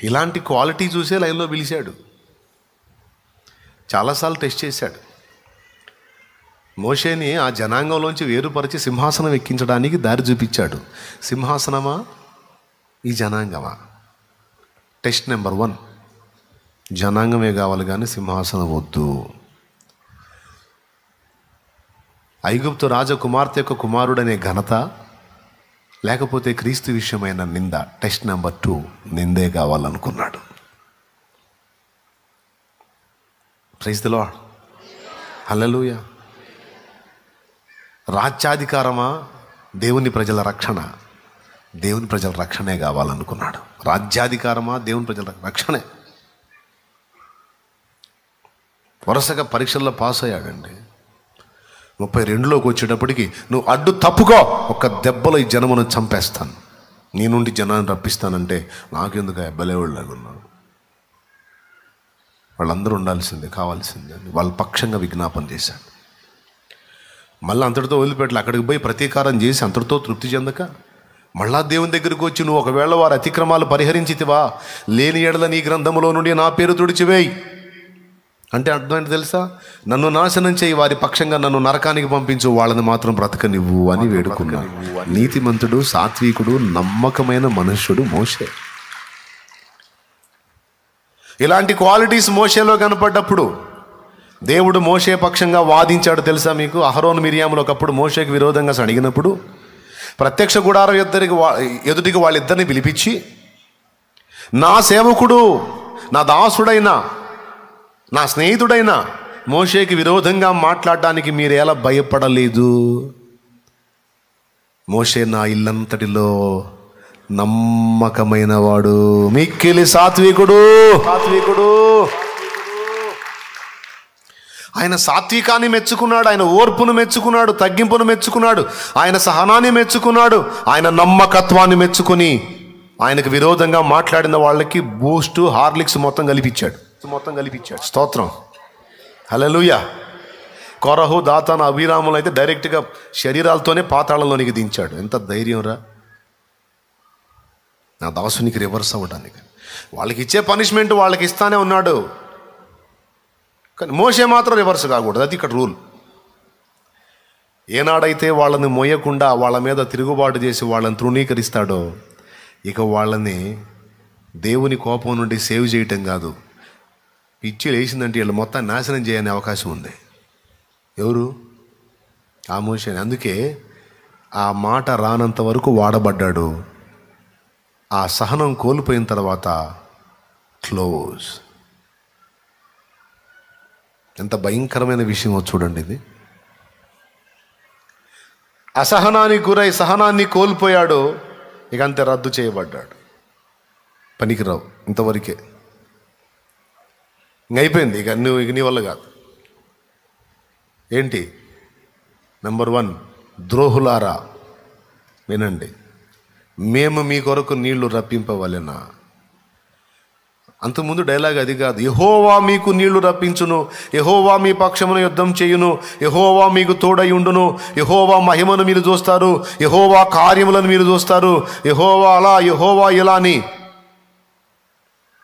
ఇలాంటి క్వాలిటీ చూసే లైన్లో పిలిచాడు చాలాసార్లు టెస్ట్ చేశాడు మోషేని ఆ జనాంగంలోంచి వేరుపరిచి సింహాసనం ఎక్కించడానికి దారి చూపించాడు సింహాసనమా ఈ జనాంగమా టెస్ట్ నెంబర్ వన్ జనాంగమే కావాలి కానీ సింహాసనం వద్దు ఐగుప్తు రాజకుమార్తె యొక్క కుమారుడనే ఘనత లేకపోతే క్రీస్తు విషయమైన నింద టెస్ట్ నెంబర్ టూ నిందే కావాలనుకున్నాడు ప్రైజ్ దిలో హలలుయా రాజ్యాధికారమా దేవుని ప్రజల రక్షణ దేవుని ప్రజల రక్షణే కావాలనుకున్నాడు రాజ్యాధికారమా దేవుని ప్రజల రక్షణే వరుసగా పరీక్షల్లో పాస్ అయ్యాడండి ముప్పై రెండులోకి వచ్చేటప్పటికి నువ్వు అడ్డు తప్పుకో ఒక దెబ్బలో ఈ జనమును చంపేస్తాను నీ నుండి జనాన్ని రప్పిస్తానంటే నాకెందుకు ఎబ్బలేవాళ్ళు లాగున్నాను వాళ్ళందరూ ఉండాల్సిందే కావాల్సిందే వాళ్ళ పక్షంగా విజ్ఞాపన చేశాడు మళ్ళీ అంతటితో వదిలిపెట్టాలి అక్కడికి పోయి ప్రతీకారం చేసి అంతటితో తృప్తి చెందక మళ్ళా దేవుని దగ్గరికి వచ్చి నువ్వు ఒకవేళ వారి అతిక్రమాలు పరిహరించితివా లేని ఎడల నీ గ్రంథంలో నుండి నా పేరు తుడిచివేయి అంటే అర్థమైంది తెలుసా నన్ను నాశనం చేయి వారి పక్షంగా నన్ను నరకానికి పంపించు వాళ్ళని మాత్రం బ్రతకనివ్వు అని వేడుకున్నా నీతిమంతుడు సాత్వికుడు నమ్మకమైన మనుష్యుడు మోసే ఇలాంటి క్వాలిటీస్ మోసేలో కనపడ్డప్పుడు దేవుడు మోసే పక్షంగా వాదించాడు తెలుసా మీకు అహరోన్ మిరియాములు ఒకప్పుడు మోషేకి విరోధంగా అడిగినప్పుడు ప్రత్యక్ష గుడారం ఇద్దరికి ఎదుటికి వాళ్ళిద్దరిని పిలిపించి నా సేవకుడు నా దాసుడైన నా స్నేహితుడైన మోషేకి విరోధంగా మాట్లాడడానికి మీరు ఎలా భయపడలేదు మోషే నా ఇల్లంతటిలో నమ్మకమైన వాడు మిక్కిలి సాత్వికుడు సాత్వికుడు ఆయన సాత్వికాన్ని మెచ్చుకున్నాడు ఆయన ఓర్పును మెచ్చుకున్నాడు తగ్గింపును మెచ్చుకున్నాడు ఆయన సహనాన్ని మెచ్చుకున్నాడు ఆయన నమ్మకత్వాన్ని మెచ్చుకుని ఆయనకు విరోధంగా మాట్లాడిన వాళ్ళకి బూస్ట్ హార్లిక్స్ మొత్తం కలిపించాడు మొత్తం కలిపించాడు స్తోత్రం హలలుయ కొరహు దాతన అభిరాములు అయితే డైరెక్ట్గా శరీరాలతోనే పాతాళంలోనికి దించాడు ఎంత ధైర్యం రా నా దాసునికి రివర్స్ అవ్వడానికి వాళ్ళకి ఇచ్చే పనిష్మెంట్ వాళ్ళకి ఇస్తానే ఉన్నాడు కానీ మోసే మాత్రం రివర్స్ కాకూడదు అది ఇక్కడ రూల్ ఏనాడైతే వాళ్ళని మోయకుండా వాళ్ళ మీద తిరుగుబాటు చేసి వాళ్ళని తృణీకరిస్తాడో ఇక వాళ్ళని దేవుని కోపం నుండి సేవ్ చేయటం కాదు పిచ్చి లేచిందంటే వీళ్ళు మొత్తం నాశనం చేయని అవకాశం ఉంది ఎవరు ఆ మోసే అందుకే ఆ మాట రానంత వరకు వాడబడ్డాడు ఆ సహనం కోల్పోయిన తర్వాత క్లోజ్ ఎంత భయంకరమైన విషయమో చూడండి ఇది అసహనానికి గురై సహనాన్ని కోల్పోయాడు ఇక అంతే రద్దు చేయబడ్డాడు పనికిరావు ఇంతవరకే అయిపోయింది ఇక నువ్వు ఇక నీ వల్ల కాదు ఏంటి నెంబర్ వన్ ద్రోహులారా వినండి మేము మీ కొరకు నీళ్లు రప్పింపవలెనా అంతకుముందు డైలాగ్ అది కాదు యహోవా మీకు నీళ్లు రప్పించును యహోవా మీ పక్షమును యుద్ధం చేయును యహోవా మీకు తోడై ఉండును యహోవా మహిమను మీరు చూస్తారు యహోవా కార్యములను మీరు చూస్తారు యహోవా అలా యహోవా ఇలా అని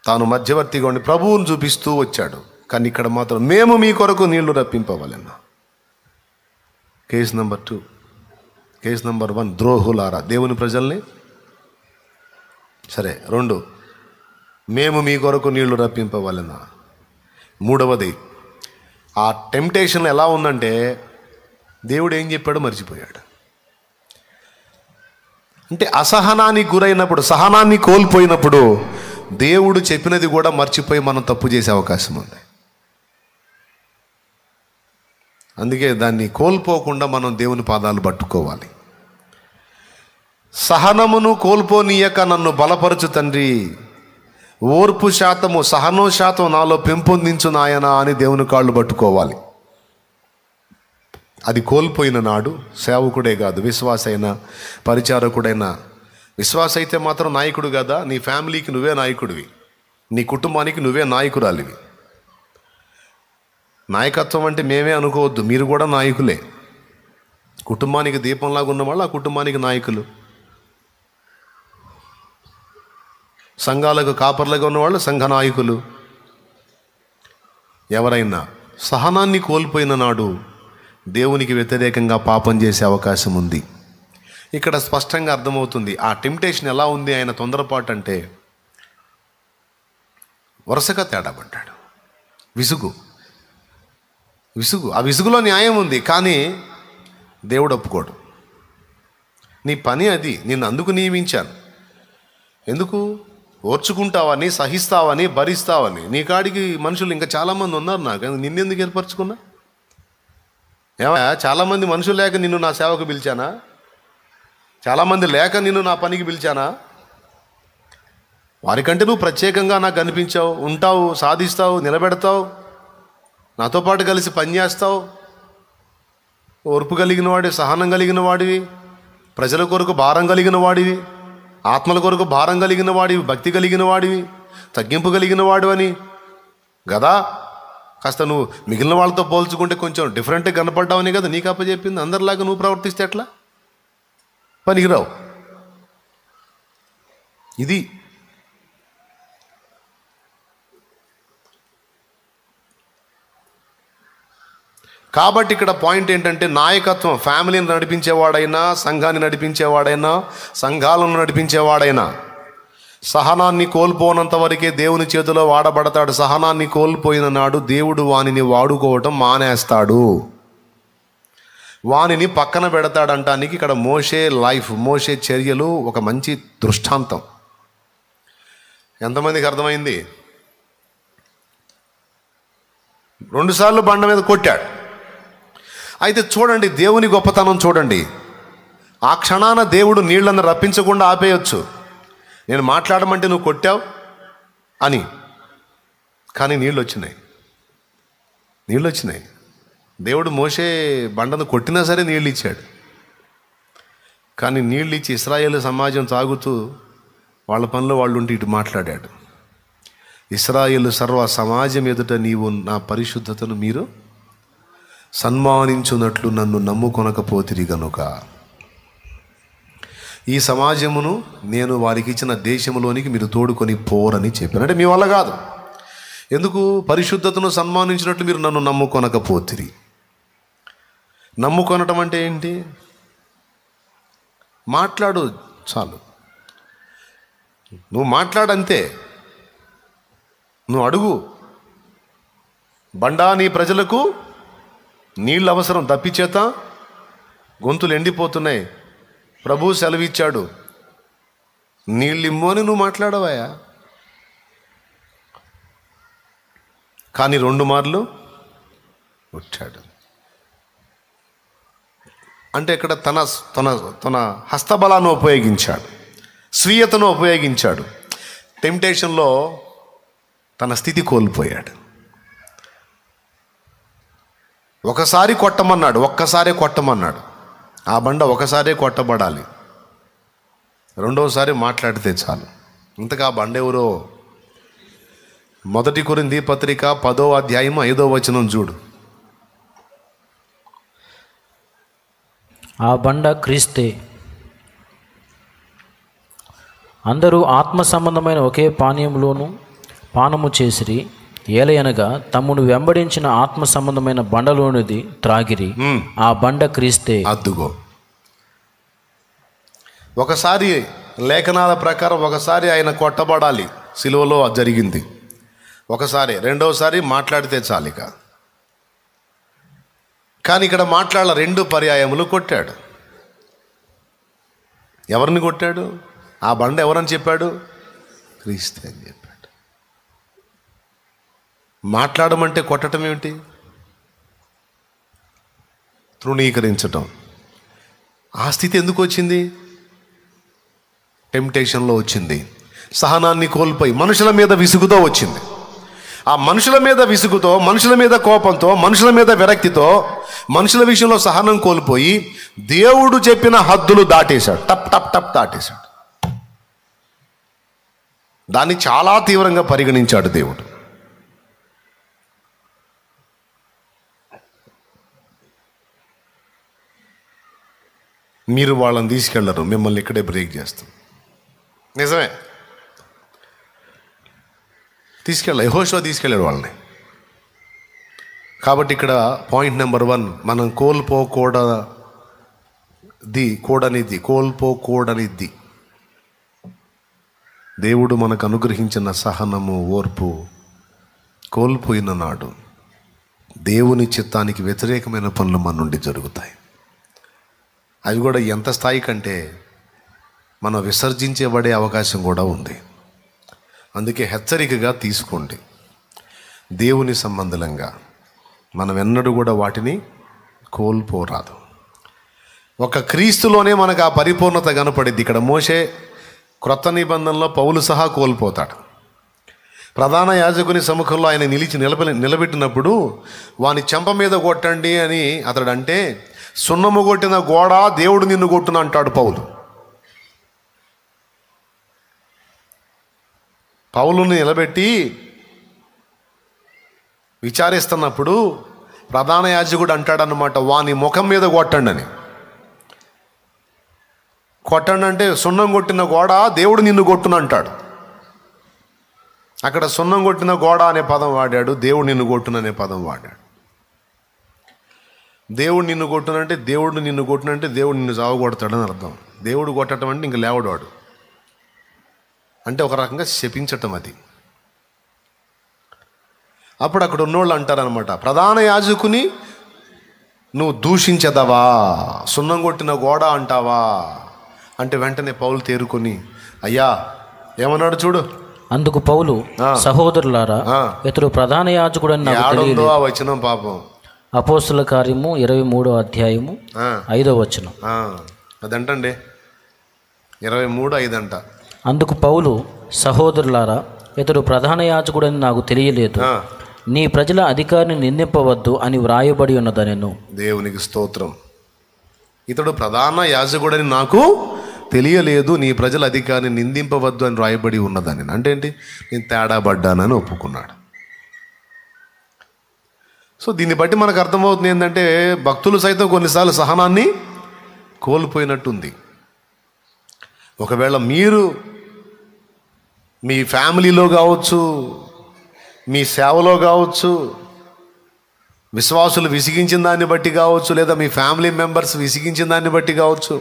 తాను మధ్యవర్తిగా ఉండి ప్రభువును చూపిస్తూ వచ్చాడు కానీ ఇక్కడ మాత్రం మేము మీ కొరకు నీళ్లు రప్పింపవలెను case number two case number one ద్రోహులారా దేవుని ప్రజల్ని సరే రెండు మేము మీ కొరకు నీళ్లు రప్పింపవలన మూడవది ఆ టెంప్టేషన్ ఎలా ఉందంటే దేవుడు ఏం చెప్పాడో మర్చిపోయాడు అంటే అసహనానికి గురైనప్పుడు సహనాన్ని కోల్పోయినప్పుడు దేవుడు చెప్పినది కూడా మర్చిపోయి మనం తప్పు చేసే అవకాశం ఉంది అందుకే దాన్ని కోల్పోకుండా మనం దేవుని పాదాలు పట్టుకోవాలి సహనమును కోల్పోనీయక నన్ను బలపరచు తండ్రి ఓర్పు శాతము సహనం శాతం నాలో పెంపొందించు నాయనా అని దేవుని కాళ్ళు పట్టుకోవాలి అది కోల్పోయిన నాడు సేవకుడే కాదు అయినా పరిచారకుడైనా విశ్వాస అయితే మాత్రం నాయకుడు కదా నీ ఫ్యామిలీకి నువ్వే నాయకుడివి నీ కుటుంబానికి నువ్వే నాయకురాలివి నాయకత్వం అంటే మేమే అనుకోవద్దు మీరు కూడా నాయకులే కుటుంబానికి దీపంలాగా ఉన్న వాళ్ళు ఆ కుటుంబానికి నాయకులు సంఘాలకు కాపర్లుగా ఉన్నవాళ్ళు సంఘ నాయకులు ఎవరైనా సహనాన్ని కోల్పోయిన నాడు దేవునికి వ్యతిరేకంగా పాపం చేసే అవకాశం ఉంది ఇక్కడ స్పష్టంగా అర్థమవుతుంది ఆ టెంప్టేషన్ ఎలా ఉంది ఆయన తొందరపాటు అంటే వరుసగా తేడాపడ్డాడు విసుగు విసుగు ఆ విసుగులో న్యాయం ఉంది కానీ దేవుడు ఒప్పుకోడు నీ పని అది నిన్ను అందుకు నియమించాను ఎందుకు ఓర్చుకుంటావని సహిస్తావని భరిస్తావని నీ కాడికి మనుషులు ఇంకా చాలామంది ఉన్నారు నాకు నిన్నెందుకు ఏర్పరచుకున్నా ఏమయ్యా చాలామంది మనుషులు లేక నిన్ను నా సేవకు పిలిచానా చాలామంది లేక నిన్ను నా పనికి పిలిచానా వారికంటే నువ్వు ప్రత్యేకంగా నాకు కనిపించావు ఉంటావు సాధిస్తావు నిలబెడతావు నాతో పాటు కలిసి పనిచేస్తావు ఓర్పు కలిగిన వాడివి సహనం కలిగిన వాడివి ప్రజల కొరకు భారం కలిగిన వాడివి ఆత్మల కొరకు భారం కలిగిన వాడివి భక్తి కలిగిన వాడివి తగ్గింపు కలిగిన వాడు అని కదా కాస్త నువ్వు మిగిలిన వాళ్ళతో పోల్చుకుంటే కొంచెం డిఫరెంట్గా కనపడ్డావని కదా నీకు అప్పచెప్పింది అందరిలాగా నువ్వు ప్రవర్తిస్తే ఎట్లా పనికిరావు ఇది కాబట్టి ఇక్కడ పాయింట్ ఏంటంటే నాయకత్వం ఫ్యామిలీని నడిపించేవాడైనా సంఘాన్ని నడిపించేవాడైనా సంఘాలను నడిపించేవాడైనా సహనాన్ని కోల్పోనంత వరకే దేవుని చేతిలో వాడబడతాడు సహనాన్ని కోల్పోయిన నాడు దేవుడు వానిని వాడుకోవటం మానేస్తాడు వానిని పక్కన పెడతాడంటానికి ఇక్కడ మోసే లైఫ్ మోసే చర్యలు ఒక మంచి దృష్టాంతం ఎంతమందికి అర్థమైంది రెండుసార్లు బండ మీద కొట్టాడు అయితే చూడండి దేవుని గొప్పతనం చూడండి ఆ క్షణాన దేవుడు నీళ్లను రప్పించకుండా ఆపేయచ్చు నేను మాట్లాడమంటే నువ్వు కొట్టావు అని కానీ నీళ్ళు వచ్చినాయి నీళ్ళు వచ్చినాయి దేవుడు మోసే బండను కొట్టినా సరే నీళ్ళు ఇచ్చాడు కానీ నీళ్ళు ఇచ్చి ఇస్రాయేల్ సమాజం తాగుతూ వాళ్ళ పనిలో వాళ్ళు ఉంటే ఇటు మాట్లాడాడు ఇస్రాయేల్ సర్వ సమాజం ఎదుట నీవు నా పరిశుద్ధతను మీరు సన్మానించున్నట్లు నన్ను నమ్ముకొనకపోతిరి గనుక ఈ సమాజమును నేను వారికి ఇచ్చిన దేశంలోనికి మీరు తోడుకొని పోరని చెప్పాను అంటే మీ వల్ల కాదు ఎందుకు పరిశుద్ధతను సన్మానించినట్లు మీరు నన్ను నమ్ముకొనకపోతిరి నమ్ముకొనటం అంటే ఏంటి మాట్లాడు చాలు నువ్వు మాట్లాడంతే నువ్వు అడుగు బండా నీ ప్రజలకు నీళ్ళు అవసరం తప్పిచేత గొంతులు ఎండిపోతున్నాయి ప్రభు సెలవిచ్చాడు నీళ్ళిమ్ము అని నువ్వు మాట్లాడవాయా కానీ రెండు మార్లు వచ్చాడు అంటే ఇక్కడ తన తన తన హస్తబలాన్ని ఉపయోగించాడు స్వీయతను ఉపయోగించాడు టెంప్టేషన్లో తన స్థితి కోల్పోయాడు ఒకసారి కొట్టమన్నాడు ఒక్కసారే కొట్టమన్నాడు ఆ బండ ఒకసారే కొట్టబడాలి రెండవసారి మాట్లాడితే చాలు ఇంతగా బండ ఎవరో మొదటి కొరింది పత్రిక పదో అధ్యాయం ఐదో వచనం చూడు ఆ బండ క్రీస్తే అందరూ ఆత్మ సంబంధమైన ఒకే పానీయంలోనూ పానము చేసిరి ఏలయనగా తమ్మును వెంబడించిన ఆత్మ సంబంధమైన బండలోనిది త్రాగిరి ఆ బండ క్రీస్తే అద్దుగో ఒకసారి లేఖనాల ప్రకారం ఒకసారి ఆయన కొట్టబడాలి సిలువలో జరిగింది ఒకసారి రెండవసారి మాట్లాడితే చాలిక కానీ ఇక్కడ మాట్లాడాల రెండు పర్యాయములు కొట్టాడు ఎవరిని కొట్టాడు ఆ బండ ఎవరని చెప్పాడు క్రీస్తే అని చెప్పాడు మాట్లాడమంటే కొట్టడం ఏమిటి తృణీకరించటం ఆ స్థితి ఎందుకు వచ్చింది టెంప్టేషన్లో వచ్చింది సహనాన్ని కోల్పోయి మనుషుల మీద విసుగుతో వచ్చింది ఆ మనుషుల మీద విసుగుతో మనుషుల మీద కోపంతో మనుషుల మీద విరక్తితో మనుషుల విషయంలో సహనం కోల్పోయి దేవుడు చెప్పిన హద్దులు దాటేశాడు టప్ టప్ టప్ దాటేశాడు దాన్ని చాలా తీవ్రంగా పరిగణించాడు దేవుడు మీరు వాళ్ళని తీసుకెళ్లరు మిమ్మల్ని ఇక్కడే బ్రేక్ చేస్తాం నిజమే తీసుకెళ్ళ యహోషో తీసుకెళ్ళారు వాళ్ళని కాబట్టి ఇక్కడ పాయింట్ నెంబర్ వన్ మనం కోల్పోకూడది కూడనిది కోల్పోకూడనిది దేవుడు మనకు అనుగ్రహించిన సహనము ఓర్పు కోల్పోయిన నాడు దేవుని చిత్తానికి వ్యతిరేకమైన పనులు మన నుండి జరుగుతాయి అవి కూడా ఎంత స్థాయి కంటే మనం విసర్జించబడే అవకాశం కూడా ఉంది అందుకే హెచ్చరికగా తీసుకోండి దేవుని సంబంధంగా మనం ఎన్నడూ కూడా వాటిని కోల్పోరాదు ఒక క్రీస్తులోనే మనకు ఆ పరిపూర్ణత కనపడింది ఇక్కడ మోసే క్రొత్త నిబంధనలో పౌలు సహా కోల్పోతాడు ప్రధాన యాజకుని సముఖంలో ఆయన నిలిచి నిలబె నిలబెట్టినప్పుడు వాని చెంప మీద కొట్టండి అని అతడు అంటే సున్నము కొట్టిన గోడ దేవుడు నిన్ను కొట్టును అంటాడు పౌలు పౌలుని నిలబెట్టి విచారిస్తున్నప్పుడు ప్రధాన యాజకుడు అంటాడనమాట వాని ముఖం మీద కొట్టండి అని కొట్టండి అంటే సున్నం కొట్టిన గోడ దేవుడు నిన్ను కొట్టును అంటాడు అక్కడ సున్నం కొట్టిన గోడ అనే పదం వాడాడు దేవుడు నిన్ను కొట్టును అనే పదం వాడాడు దేవుడు నిన్ను కొట్టునంటే దేవుడు నిన్ను కొట్టునంటే దేవుడు నిన్ను కొడతాడని అర్థం దేవుడు కొట్టడం అంటే ఇంక లేవడాడు అంటే ఒక రకంగా శపించటం అది అప్పుడు అక్కడ ఉన్నోళ్ళు అంటారనమాట ప్రధాన యాజకుని నువ్వు దూషించదవా సున్నం కొట్టిన గోడ అంటావా అంటే వెంటనే పౌలు తేరుకొని అయ్యా ఏమన్నాడు చూడు అందుకు పౌలు సహోదరులారా ఇతడు ప్రధాన యాజకుడని వచ్చిన పాపం అపోస్తుల కార్యము ఇరవై మూడో అధ్యాయము ఐదో వచనం అదంటండి ఇరవై మూడు ఐదు అంట అందుకు పౌలు సహోదరులారా ఇతడు ప్రధాన అని నాకు తెలియలేదు నీ ప్రజల అధికారిని నిందింపవద్దు అని వ్రాయబడి ఉన్నదా నేను దేవునికి స్తోత్రం ఇతడు ప్రధాన యాజకుడని నాకు తెలియలేదు నీ ప్రజల అధికారిని నిందింపవద్దు అని రాయబడి ఉన్నదని అంటే ఏంటి నేను తేడా పడ్డానని ఒప్పుకున్నాడు సో దీన్ని బట్టి మనకు అర్థమవుతుంది ఏంటంటే భక్తులు సైతం కొన్నిసార్లు సహనాన్ని కోల్పోయినట్టుంది ఒకవేళ మీరు మీ ఫ్యామిలీలో కావచ్చు మీ సేవలో కావచ్చు విశ్వాసులు విసిగించిన దాన్ని బట్టి కావచ్చు లేదా మీ ఫ్యామిలీ మెంబర్స్ విసిగించిన దాన్ని బట్టి కావచ్చు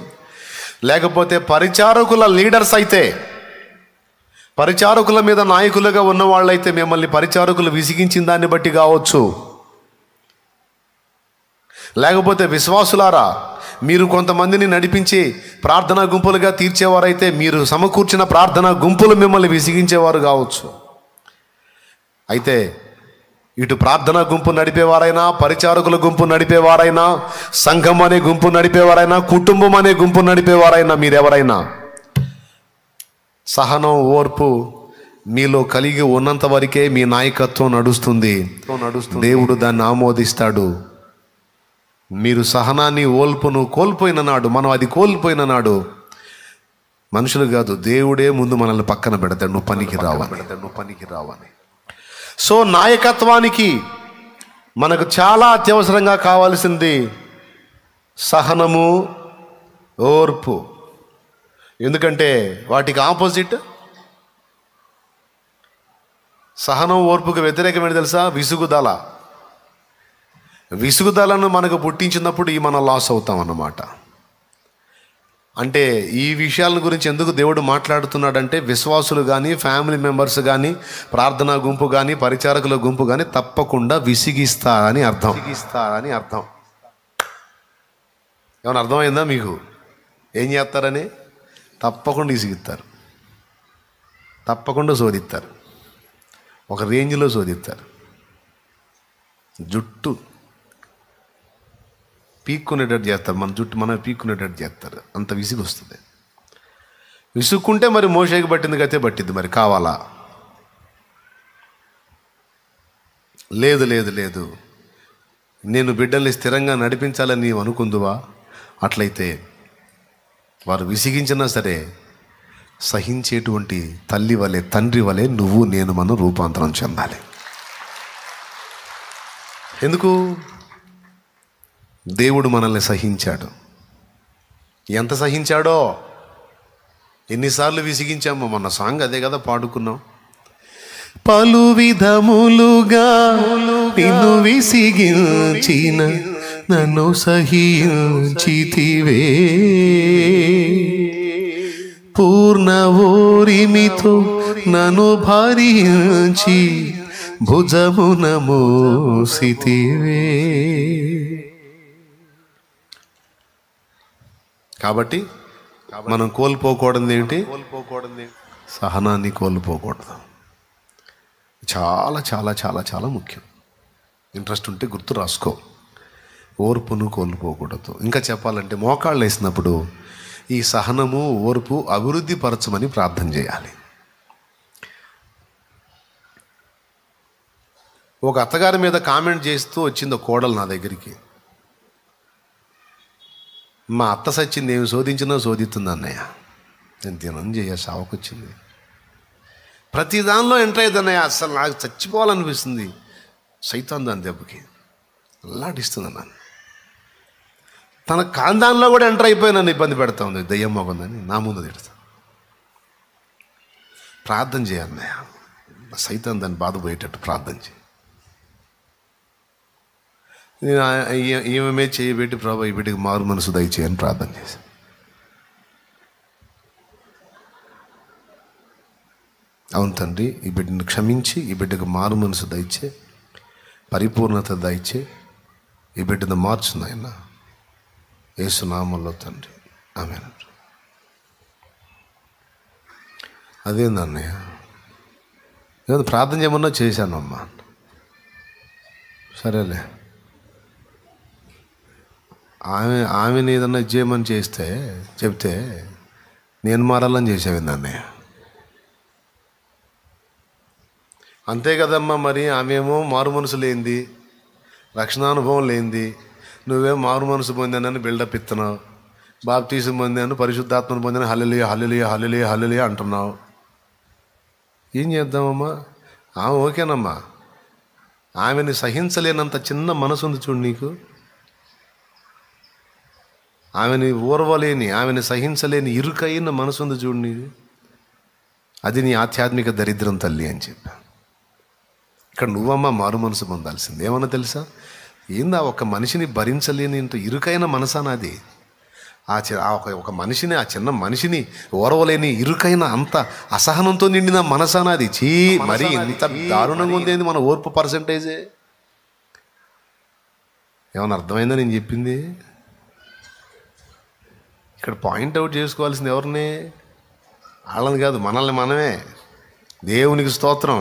లేకపోతే పరిచారకుల లీడర్స్ అయితే పరిచారకుల మీద నాయకులుగా ఉన్న మిమ్మల్ని పరిచారకులు విసిగించిన దాన్ని బట్టి కావచ్చు లేకపోతే విశ్వాసులారా మీరు కొంతమందిని నడిపించి ప్రార్థనా గుంపులుగా తీర్చేవారైతే మీరు సమకూర్చిన ప్రార్థనా గుంపులు మిమ్మల్ని విసిగించేవారు కావచ్చు అయితే ఇటు ప్రార్థనా గుంపు నడిపేవారైనా పరిచారకుల గుంపు నడిపేవారైనా సంఘం అనే గుంపు నడిపేవారైనా కుటుంబం అనే గుంపు నడిపేవారైనా మీరెవరైనా సహనం ఓర్పు మీలో కలిగి ఉన్నంత వరకే మీ నాయకత్వం నడుస్తుంది నడుస్తుంది దేవుడు దాన్ని ఆమోదిస్తాడు మీరు సహనాన్ని ఓల్పును కోల్పోయిన నాడు మనం అది కోల్పోయిన నాడు మనుషులు కాదు దేవుడే ముందు మనల్ని పక్కన పెడతాడు నువ్వు పనికి రావాలి నువ్వు పనికి రావని సో నాయకత్వానికి మనకు చాలా అత్యవసరంగా కావాల్సింది సహనము ఓర్పు ఎందుకంటే వాటికి ఆపోజిట్ సహనం ఓర్పుకు వ్యతిరేకమైన తెలుసా విసుగుదల విసుగుదలను మనకు పుట్టించినప్పుడు ఈ మనం లాస్ అవుతాం అన్నమాట అంటే ఈ విషయాల గురించి ఎందుకు దేవుడు మాట్లాడుతున్నాడంటే విశ్వాసులు కానీ ఫ్యామిలీ మెంబర్స్ కానీ ప్రార్థనా గుంపు కానీ పరిచారకుల గుంపు కానీ తప్పకుండా విసిగిస్తారని అర్థం విసిగిస్తారని అర్థం ఏమైనా అర్థమైందా మీకు ఏం చేస్తారని తప్పకుండా విసిగిస్తారు తప్పకుండా శోధిస్తారు ఒక రేంజ్లో శోధిస్తారు జుట్టు పీక్కునేటట్టు చేస్తారు మన జుట్టు మనం పీక్కునేటట్టు చేస్తారు అంత విసుగు వస్తుంది విసుక్కుంటే మరి మోషేకి పట్టింది గతే పట్టింది మరి కావాలా లేదు లేదు లేదు నేను బిడ్డల్ని స్థిరంగా నడిపించాలని నీవు అనుకుందువా అట్లయితే వారు విసిగించినా సరే సహించేటువంటి తల్లి వలె తండ్రి వలె నువ్వు నేను మనం రూపాంతరం చెందాలి ఎందుకు దేవుడు మనల్ని సహించాడు ఎంత సహించాడో ఎన్నిసార్లు విసిగించామో మన సాంగ్ అదే కదా పాడుకున్నాం పలు విధములుగా నిన్ను విసిగించిన నన్ను సహించితివే పూర్ణ ఓరిమితో నన్ను భరించి భుజమునమో సితివే కాబట్టి మనం కోల్పోకూడదు ఏంటి కోల్పోకూడదు సహనాన్ని కోల్పోకూడదు చాలా చాలా చాలా చాలా ముఖ్యం ఇంట్రెస్ట్ ఉంటే గుర్తు రాసుకో ఓర్పును కోల్పోకూడదు ఇంకా చెప్పాలంటే మోకాళ్ళు వేసినప్పుడు ఈ సహనము ఓర్పు అభివృద్ధి పరచమని ప్రార్థన చేయాలి ఒక అత్తగారి మీద కామెంట్ చేస్తూ వచ్చింది కోడలు నా దగ్గరికి మా అత్త సచ్చింది ఏమి శోధించినా శోధిస్తుంది అన్నయ్య నేను దినం చేయ సావకొచ్చింది ప్రతి దానిలో ఎంటర్ అయ్యేదన్నయ్య అసలు నాకు చచ్చిపోవాలనిపిస్తుంది సైతం దాని దెబ్బకి అల్లాడిస్తుంది అన్న తన కాందాంలో కూడా ఎంటర్ అయిపోయి నన్ను ఇబ్బంది పెడతా ఉంది దయ్యం అవ్వదని నా ముందు తిడతా ప్రార్థన చేయాలన్నయ్య సైతం దాన్ని పోయేటట్టు ప్రార్థన చేయి నేను ఏమేమే చేయబెట్టి ప్రభా ఈ బిడ్డకి మారు మనసు దయచేయని ప్రార్థన చేశాను అవును తండ్రి ఈ బిడ్డను క్షమించి ఈ బిడ్డకు మారు మనసు దయచే పరిపూర్ణత దయచే ఈ బిడ్డను మార్చుంది ఆయన ఏసునామంలో తండ్రి ఆమె అదేందన్నయ్య ఏదో ప్రార్థన చేయమన్నా చేశానమ్మా సరేలే ఆమె ఆమెను ఏదన్నా చేయమని చేస్తే చెప్తే నేను మారాలని చేసేవి దాన్ని అంతే కదమ్మా మరి ఆమెమో మారు మనసు లేనిది రక్షణానుభవం లేనిది నువ్వేం మారు మనసు పొందానని బిల్డప్ ఇస్తున్నావు బాప్తీసం పొందాను పరిశుద్ధాత్మను పొందాను హల్లెలియ హల్లెలియ హల్లెలియ హల్లెలియ అంటున్నావు ఏం చేద్దామమ్మా ఆమె ఓకేనమ్మా ఆమెని సహించలేనంత చిన్న మనసు ఉంది చూడు నీకు ఆమెని ఓర్వలేని ఆమెను సహించలేని ఇరుకైన మనసు ఉంది చూడండి అది నీ ఆధ్యాత్మిక దరిద్రం తల్లి అని చెప్పి ఇక్కడ నువ్వమ్మ మారు మనసు పొందాల్సింది ఏమన్నా తెలుసా ఏందా ఒక మనిషిని భరించలేని ఇంత ఇరుకైన మనసా నాది ఆ ఒక ఒక మనిషిని ఆ చిన్న మనిషిని ఓరవలేని ఇరుకైన అంత అసహనంతో నిండిన మనసా నాది చీ మరి ఇంత దారుణంగా ఉంది మన ఓర్పు పర్సంటేజే ఏమైనా అర్థమైందా నేను చెప్పింది ఇక్కడ పాయింట్ అవుట్ చేసుకోవాల్సింది ఎవరిని వాళ్ళని కాదు మనల్ని మనమే దేవునికి స్తోత్రం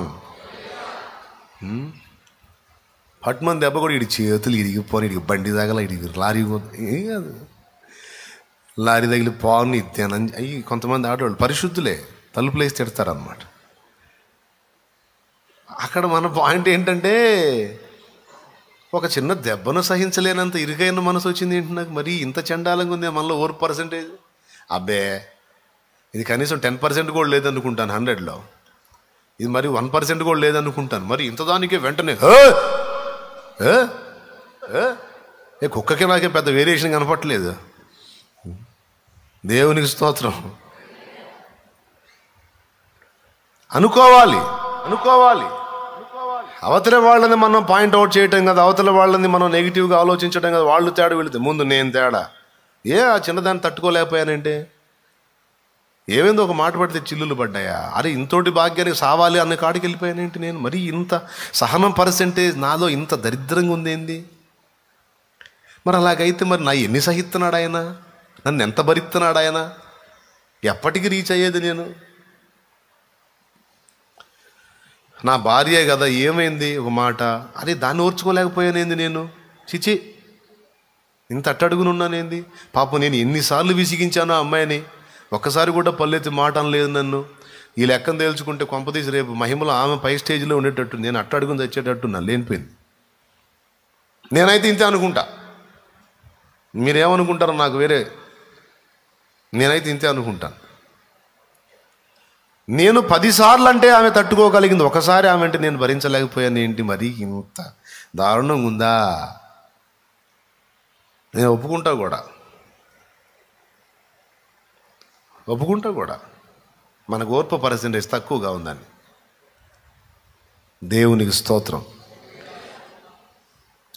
పట్టుమని దెబ్బ కూడా ఇటు చేతులు ఇరిగిపోను ఇటు బండి తగల ఇటు లారీ ఏం కాదు లారీ తగిలి పోని తిన అయ్యి కొంతమంది ఆడవాళ్ళు పరిశుద్ధులే తలుపులు వేసి అన్నమాట అక్కడ మన పాయింట్ ఏంటంటే ఒక చిన్న దెబ్బను సహించలేనంత ఇరుకైన మనసు వచ్చింది ఏంటి నాకు మరీ ఇంత చండాలంగా ఉంది మనలో ఓర్ పర్సెంటేజ్ అబ్బే ఇది కనీసం టెన్ పర్సెంట్ కూడా లేదనుకుంటాను హండ్రెడ్లో ఇది మరి వన్ పర్సెంట్ కూడా లేదనుకుంటాను మరి ఇంత దానికే వెంటనే ఏ కుక్కకి నాకే పెద్ద వేరియేషన్ కనపట్లేదు దేవునికి స్తోత్రం అనుకోవాలి అనుకోవాలి అవతల వాళ్ళని మనం పాయింట్అవుట్ చేయటం కదా అవతల వాళ్ళని మనం నెగిటివ్గా ఆలోచించడం కదా వాళ్ళు తేడా వెళితే ముందు నేను తేడా ఏ ఆ చిన్నదాన్ని తట్టుకోలేకపోయానంటే ఏమైంది ఒక మాట పడితే చిల్లులు పడ్డాయా అరే ఇంతోటి భాగ్యానికి సావాలి అన్న కాడికి వెళ్ళిపోయానేంటి నేను మరీ ఇంత సహనం పర్సెంటేజ్ నాలో ఇంత దరిద్రంగా ఉందేంది మరి అలాగైతే మరి నా ఎన్ని సహిస్తున్నాడు ఆయన నన్ను ఎంత భరిస్తున్నాడు ఆయన ఎప్పటికీ రీచ్ అయ్యేది నేను నా భార్యే కదా ఏమైంది ఒక మాట అరే దాన్ని ఓర్చుకోలేకపోయానేంది నేను చిచి ఇంత అట్టడుగునున్నానేంది పాపం నేను ఎన్నిసార్లు విసిగించాను ఆ అమ్మాయిని ఒక్కసారి కూడా పల్లెత్తి మాట అనలేదు నన్ను ఈ లెక్కను తేల్చుకుంటే కొంపదీసి రేపు మహిమలు ఆమె పై స్టేజ్లో ఉండేటట్టు నేను అట్టడుగుని తెచ్చేటట్టు నన్ను లేనిపోయింది నేనైతే ఇంతే అనుకుంటా మీరేమనుకుంటారో నాకు వేరే నేనైతే ఇంతే అనుకుంటాను నేను పదిసార్లు అంటే ఆమె తట్టుకోగలిగింది ఒకసారి ఆమె అంటే నేను భరించలేకపోయాను ఏంటి మరీ ఇంత దారుణంగా ఉందా నేను ఒప్పుకుంటా కూడా ఒప్పుకుంటా కూడా మనకు ఓర్పు పరిస్థితి తక్కువగా ఉందని దేవునికి స్తోత్రం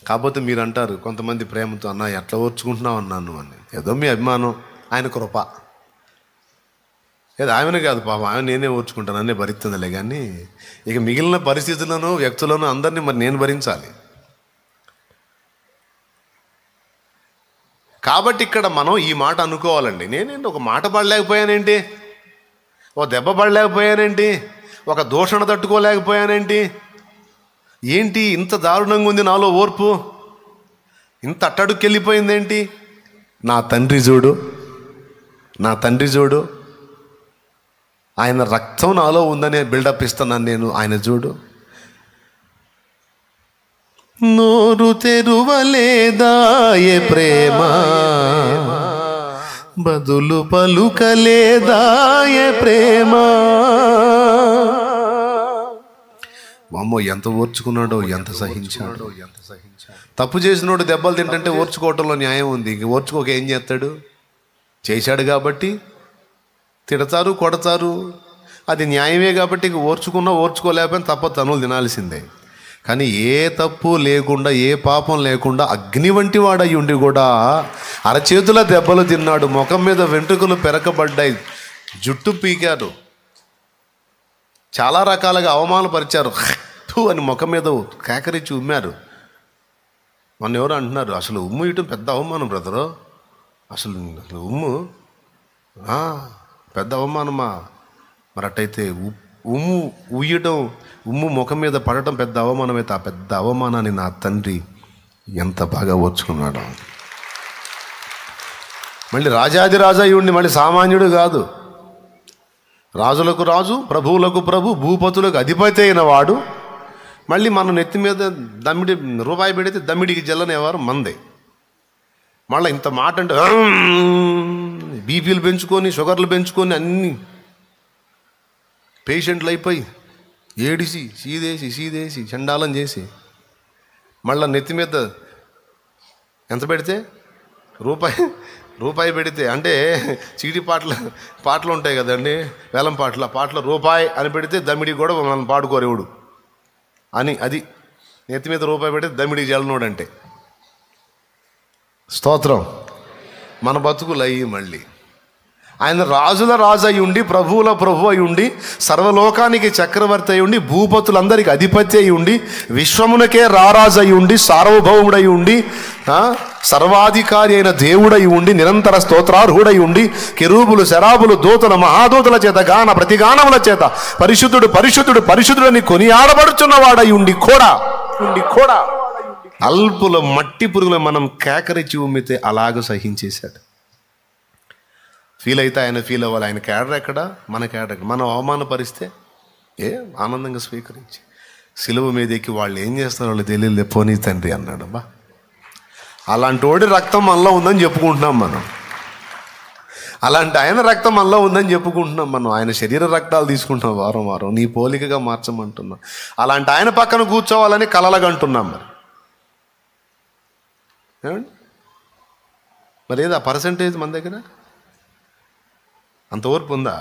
కాకపోతే మీరు అంటారు కొంతమంది ప్రేమతో అన్న ఎట్లా ఓర్చుకుంటున్నావు అన్నాను అని ఏదో మీ అభిమానం ఆయన కృప లేదు ఆమెనే కాదు పాపం ఆమె నేనే ఓర్చుకుంటాను అన్నీ భరిస్తుందిలే కానీ ఇక మిగిలిన పరిస్థితులను వ్యక్తులను అందరినీ మరి నేను భరించాలి కాబట్టి ఇక్కడ మనం ఈ మాట అనుకోవాలండి నేనేంటి ఒక మాట పడలేకపోయానేంటి ఒక దెబ్బ పడలేకపోయానేంటి ఒక దూషణ తట్టుకోలేకపోయానేంటి ఏంటి ఇంత దారుణంగా ఉంది నాలో ఓర్పు ఇంత అట్టడుకెళ్ళిపోయిందేంటి నా తండ్రి చూడు నా తండ్రి చూడు ఆయన రక్తం నాలో ఉందని బిల్డప్ ఇస్తున్నాను నేను ఆయన చూడు నోరు తెరువలేదాయే ప్రేమ బదులు పలుకలేదాయే ప్రేమ అమ్మో ఎంత ఓర్చుకున్నాడో ఎంత సహించాడో ఎంత సహించాడు తప్పు చేసినోడు దెబ్బలు తింటే ఓర్చుకోవటంలో న్యాయం ఉంది ఇంక ఓర్చుకోక ఏం చేస్తాడు చేశాడు కాబట్టి తిడతారు కొడతారు అది న్యాయమే కాబట్టి ఓర్చుకున్నా ఓర్చుకోలేకపోయినా తప్ప తనులు తినాల్సిందే కానీ ఏ తప్పు లేకుండా ఏ పాపం లేకుండా అగ్ని వంటి వాడయి ఉండి కూడా అరచేతుల దెబ్బలు తిన్నాడు ముఖం మీద వెంట్రుకలు పెరకబడ్డాయి జుట్టు పీకాడు చాలా రకాలుగా అవమానపరిచారు హూ అని ముఖం మీద కేకరించి ఉమ్మారు మొన్న ఎవరు అంటున్నారు అసలు ఉమ్ము ఇటు పెద్ద అవమానం బ్రదరు అసలు ఉమ్ము పెద్ద అవమానమా మరి అట్టయితే ఉమ్ము ఉయ్యడం ఉమ్ము ముఖం మీద పడటం పెద్ద అవమానమైతే ఆ పెద్ద అవమానాన్ని నా తండ్రి ఎంత బాగా వచ్చుకున్నాడు మళ్ళీ రాజా ఈవిడిని మళ్ళీ సామాన్యుడు కాదు రాజులకు రాజు ప్రభువులకు ప్రభు భూపతులకు అధిపతి అయిన వాడు మళ్ళీ మనం నెత్తి మీద దమ్మిడి రూపాయి పెడితే దమ్మిడికి జల్లనేవారు మందే మళ్ళీ ఇంత మాట అంటే బీపీలు పెంచుకొని షుగర్లు పెంచుకొని అన్ని పేషెంట్లు అయిపోయి ఏడిసి సీదేసి సీదేసి చండాలం చేసి మళ్ళీ నెత్తి మీద ఎంత పెడితే రూపాయి రూపాయి పెడితే అంటే చీటి పాటలు పాటలు ఉంటాయి కదండి వేలం పాటలు పాటలు రూపాయి అని పెడితే దమిడి కూడా మనం పాడుకోరేవుడు అని అది నెత్తి మీద రూపాయి పెడితే దమిడి జలనోడు అంటే స్తోత్రం మన బతుకులు అయ్యి మళ్ళీ ఆయన రాజుల రాజు అయి ఉండి ప్రభువుల ప్రభు అయి ఉండి సర్వలోకానికి చక్రవర్తి అయి ఉండి భూపతులందరికి అధిపతి అయి ఉండి విశ్వమునకే రారాజు అయి ఉండి సార్వభౌముడై ఉండి సర్వాధికారి అయిన దేవుడై ఉండి నిరంతర స్తోత్రార్హుడై ఉండి కెరూబులు శరాబులు దూతల మహాదూతల చేత గాన ప్రతిగానముల చేత పరిశుద్ధుడు పరిశుద్ధుడు పరిశుద్ధుడని కొనియాడబడుచున్నవాడై ఉండి కూడా ఉండి కూడా అల్పుల మట్టి పురుగుల మనం కేకరించి ఉమ్మితే అలాగ సహించేశాడు ఫీల్ అయితే ఆయన ఫీల్ అవ్వాలి ఆయన కేడర్ ఎక్కడ మన కేడర్ ఎక్కడ మనం అవమానపరిస్తే ఏ ఆనందంగా స్వీకరించి సిలువ మీద ఎక్కి వాళ్ళు ఏం చేస్తారో వాళ్ళు తెలియదు పోనీ తండ్రి అన్నాడు బా అలాంటి వాడి రక్తం మనలో ఉందని చెప్పుకుంటున్నాం మనం అలాంటి ఆయన రక్తం మనలో ఉందని చెప్పుకుంటున్నాం మనం ఆయన శరీర రక్తాలు తీసుకుంటున్నాం వారం వారం నీ పోలికగా మార్చమంటున్నాం అలాంటి ఆయన పక్కన కూర్చోవాలని కలలగంటున్నాం మరి ఏమండి మరి ఏదా పర్సంటేజ్ మన దగ్గర అంత ఓర్పు ఉందా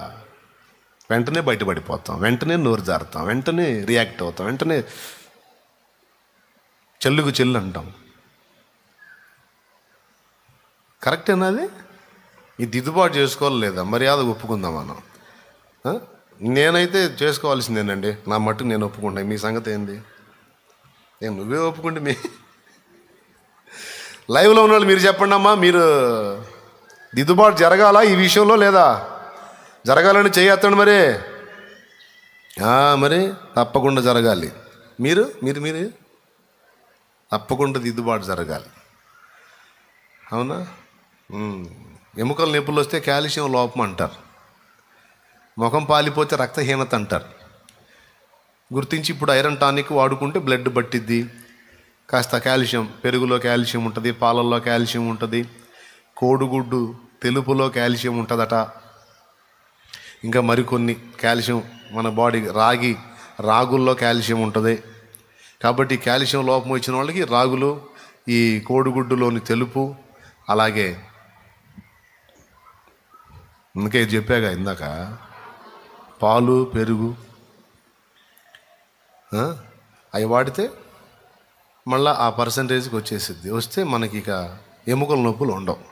వెంటనే బయటపడిపోతాం వెంటనే నోరు జారుతాం వెంటనే రియాక్ట్ అవుతాం వెంటనే చెల్లుకు చెల్లు అంటాం కరెక్టేనా అది ఈ దిద్దుబాటు చేసుకోవాలి లేదా మర్యాద ఒప్పుకుందాం మనం నేనైతే చేసుకోవాల్సిందేనండి నా మట్టుకు నేను ఒప్పుకుంటాను మీ సంగతి ఏంది నేను నువ్వే ఒప్పుకుంటే మీ లైవ్లో ఉన్న వాళ్ళు మీరు చెప్పండి అమ్మా మీరు దిద్దుబాటు జరగాల ఈ విషయంలో లేదా జరగాలని చేయత్తండి మరి మరి తప్పకుండా జరగాలి మీరు మీరు మీరు తప్పకుండా దిద్దుబాటు జరగాలి అవునా ఎముకలు నొప్పులు వస్తే కాల్షియం లోపం అంటారు ముఖం పాలిపోతే రక్తహీనత అంటారు గుర్తించి ఇప్పుడు ఐరన్ టానిక్ వాడుకుంటే బ్లడ్ పట్టిద్ది కాస్త కాల్షియం పెరుగులో కాల్షియం ఉంటుంది పాలల్లో కాల్షియం ఉంటుంది కోడిగుడ్డు తెలుపులో కాల్షియం ఉంటుందట ఇంకా మరికొన్ని కాల్షియం మన బాడీ రాగి రాగుల్లో కాల్షియం ఉంటుంది కాబట్టి కాల్షియం లోపం వచ్చిన వాళ్ళకి రాగులు ఈ కోడిగుడ్డులోని తెలుపు అలాగే ఇంకే చెప్పాగా ఇందాక పాలు పెరుగు అవి వాడితే మళ్ళీ ఆ పర్సంటేజ్కి వచ్చేసిద్ది వస్తే మనకి ఇక ఎముకల నొప్పులు ఉండవు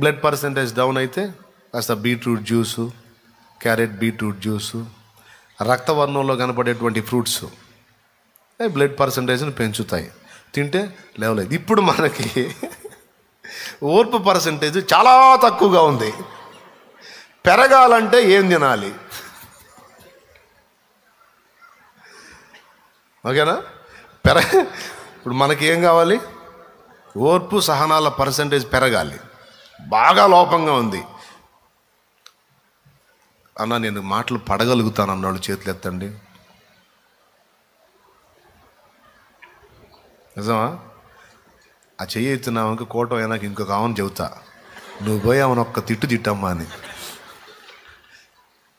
బ్లడ్ పర్సంటేజ్ డౌన్ అయితే కాస్త beetroot juice carrot beetroot juice రక్తవర్ణంలో కనపడేటువంటి ఫ్రూట్స్ బ్లడ్ పర్సంటేజ్ని పెంచుతాయి తింటే లేవలేదు ఇప్పుడు మనకి ఓర్పు పర్సంటేజ్ చాలా తక్కువగా ఉంది పెరగాలంటే ఏం తినాలి ఓకేనా పెరగ ఇప్పుడు మనకేం కావాలి ఓర్పు సహనాల పర్సంటేజ్ పెరగాలి బాగా లోపంగా ఉంది అన్న నేను మాటలు పడగలుగుతాను అన్నాడు చేతులు ఎత్తండి నిజమా ఆ చెయ్యి ఇంకా కోటం అయినాక ఇంకొక ఆమెను చెబుతా నువ్వు పోయి ఆమెను ఒక్క తిట్టు తిట్టమ్మా అని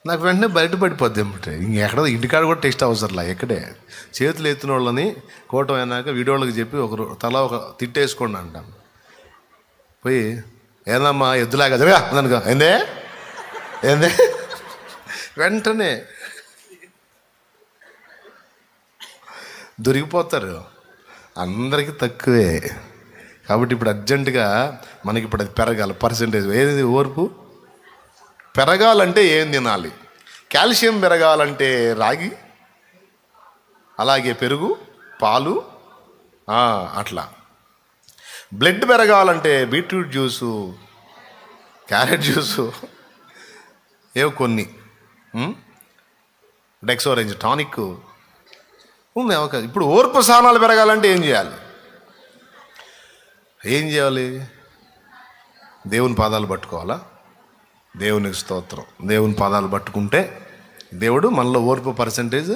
నాకు వెంటనే బయట పడిపోద్ది ఏమిటి ఇంకెక్కడ ఇంటికాడ కూడా టెస్ట్ అవసరంలా ఎక్కడే చేతులు ఎత్తిన వాళ్ళని కోటం అయినాక వీడియోళ్ళకి చెప్పి ఒకరు తల ఒక తిట్టేసుకోండి అంటాను పోయి ఏదమ్మా ఎద్దులాగా జరగా అనగా ఏందే ఏందే వెంటనే దొరికిపోతారు అందరికీ తక్కువే కాబట్టి ఇప్పుడు అర్జెంటుగా మనకి ఇప్పుడు అది పెరగాలి పర్సంటేజ్ ఏది ఓర్పు పెరగాలంటే ఏం తినాలి కాల్షియం పెరగాలంటే రాగి అలాగే పెరుగు పాలు అట్లా బ్లడ్ పెరగాలంటే బీట్రూట్ జ్యూసు క్యారెట్ జ్యూసు ఏవో కొన్ని డెక్స్ టానిక్ ఉంది అవకాశం ఇప్పుడు ఓర్పు సాధనాలు పెరగాలంటే ఏం చేయాలి ఏం చేయాలి దేవుని పాదాలు పట్టుకోవాలా దేవునికి స్తోత్రం దేవుని పాదాలు పట్టుకుంటే దేవుడు మనలో ఓర్పు పర్సంటేజ్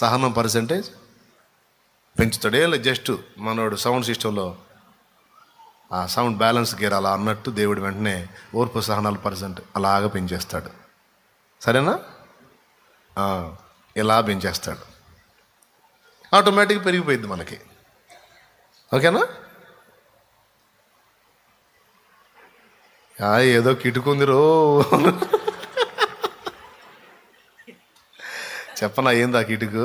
సహనం పర్సంటేజ్ పెంచుతాడు జస్ట్ మనోడు సౌండ్ సిస్టంలో ఆ సౌండ్ బ్యాలెన్స్ గేర్ అలా అన్నట్టు దేవుడు వెంటనే ఓర్పు సహనాల పర్సెంట్ అలాగ పెంచేస్తాడు సరేనా ఇలా పెంచేస్తాడు ఆటోమేటిక్గా పెరిగిపోయింది మనకి ఓకేనా ఏదో కిటుకుందిరో చెప్పనా ఏంది ఆ కిటుకు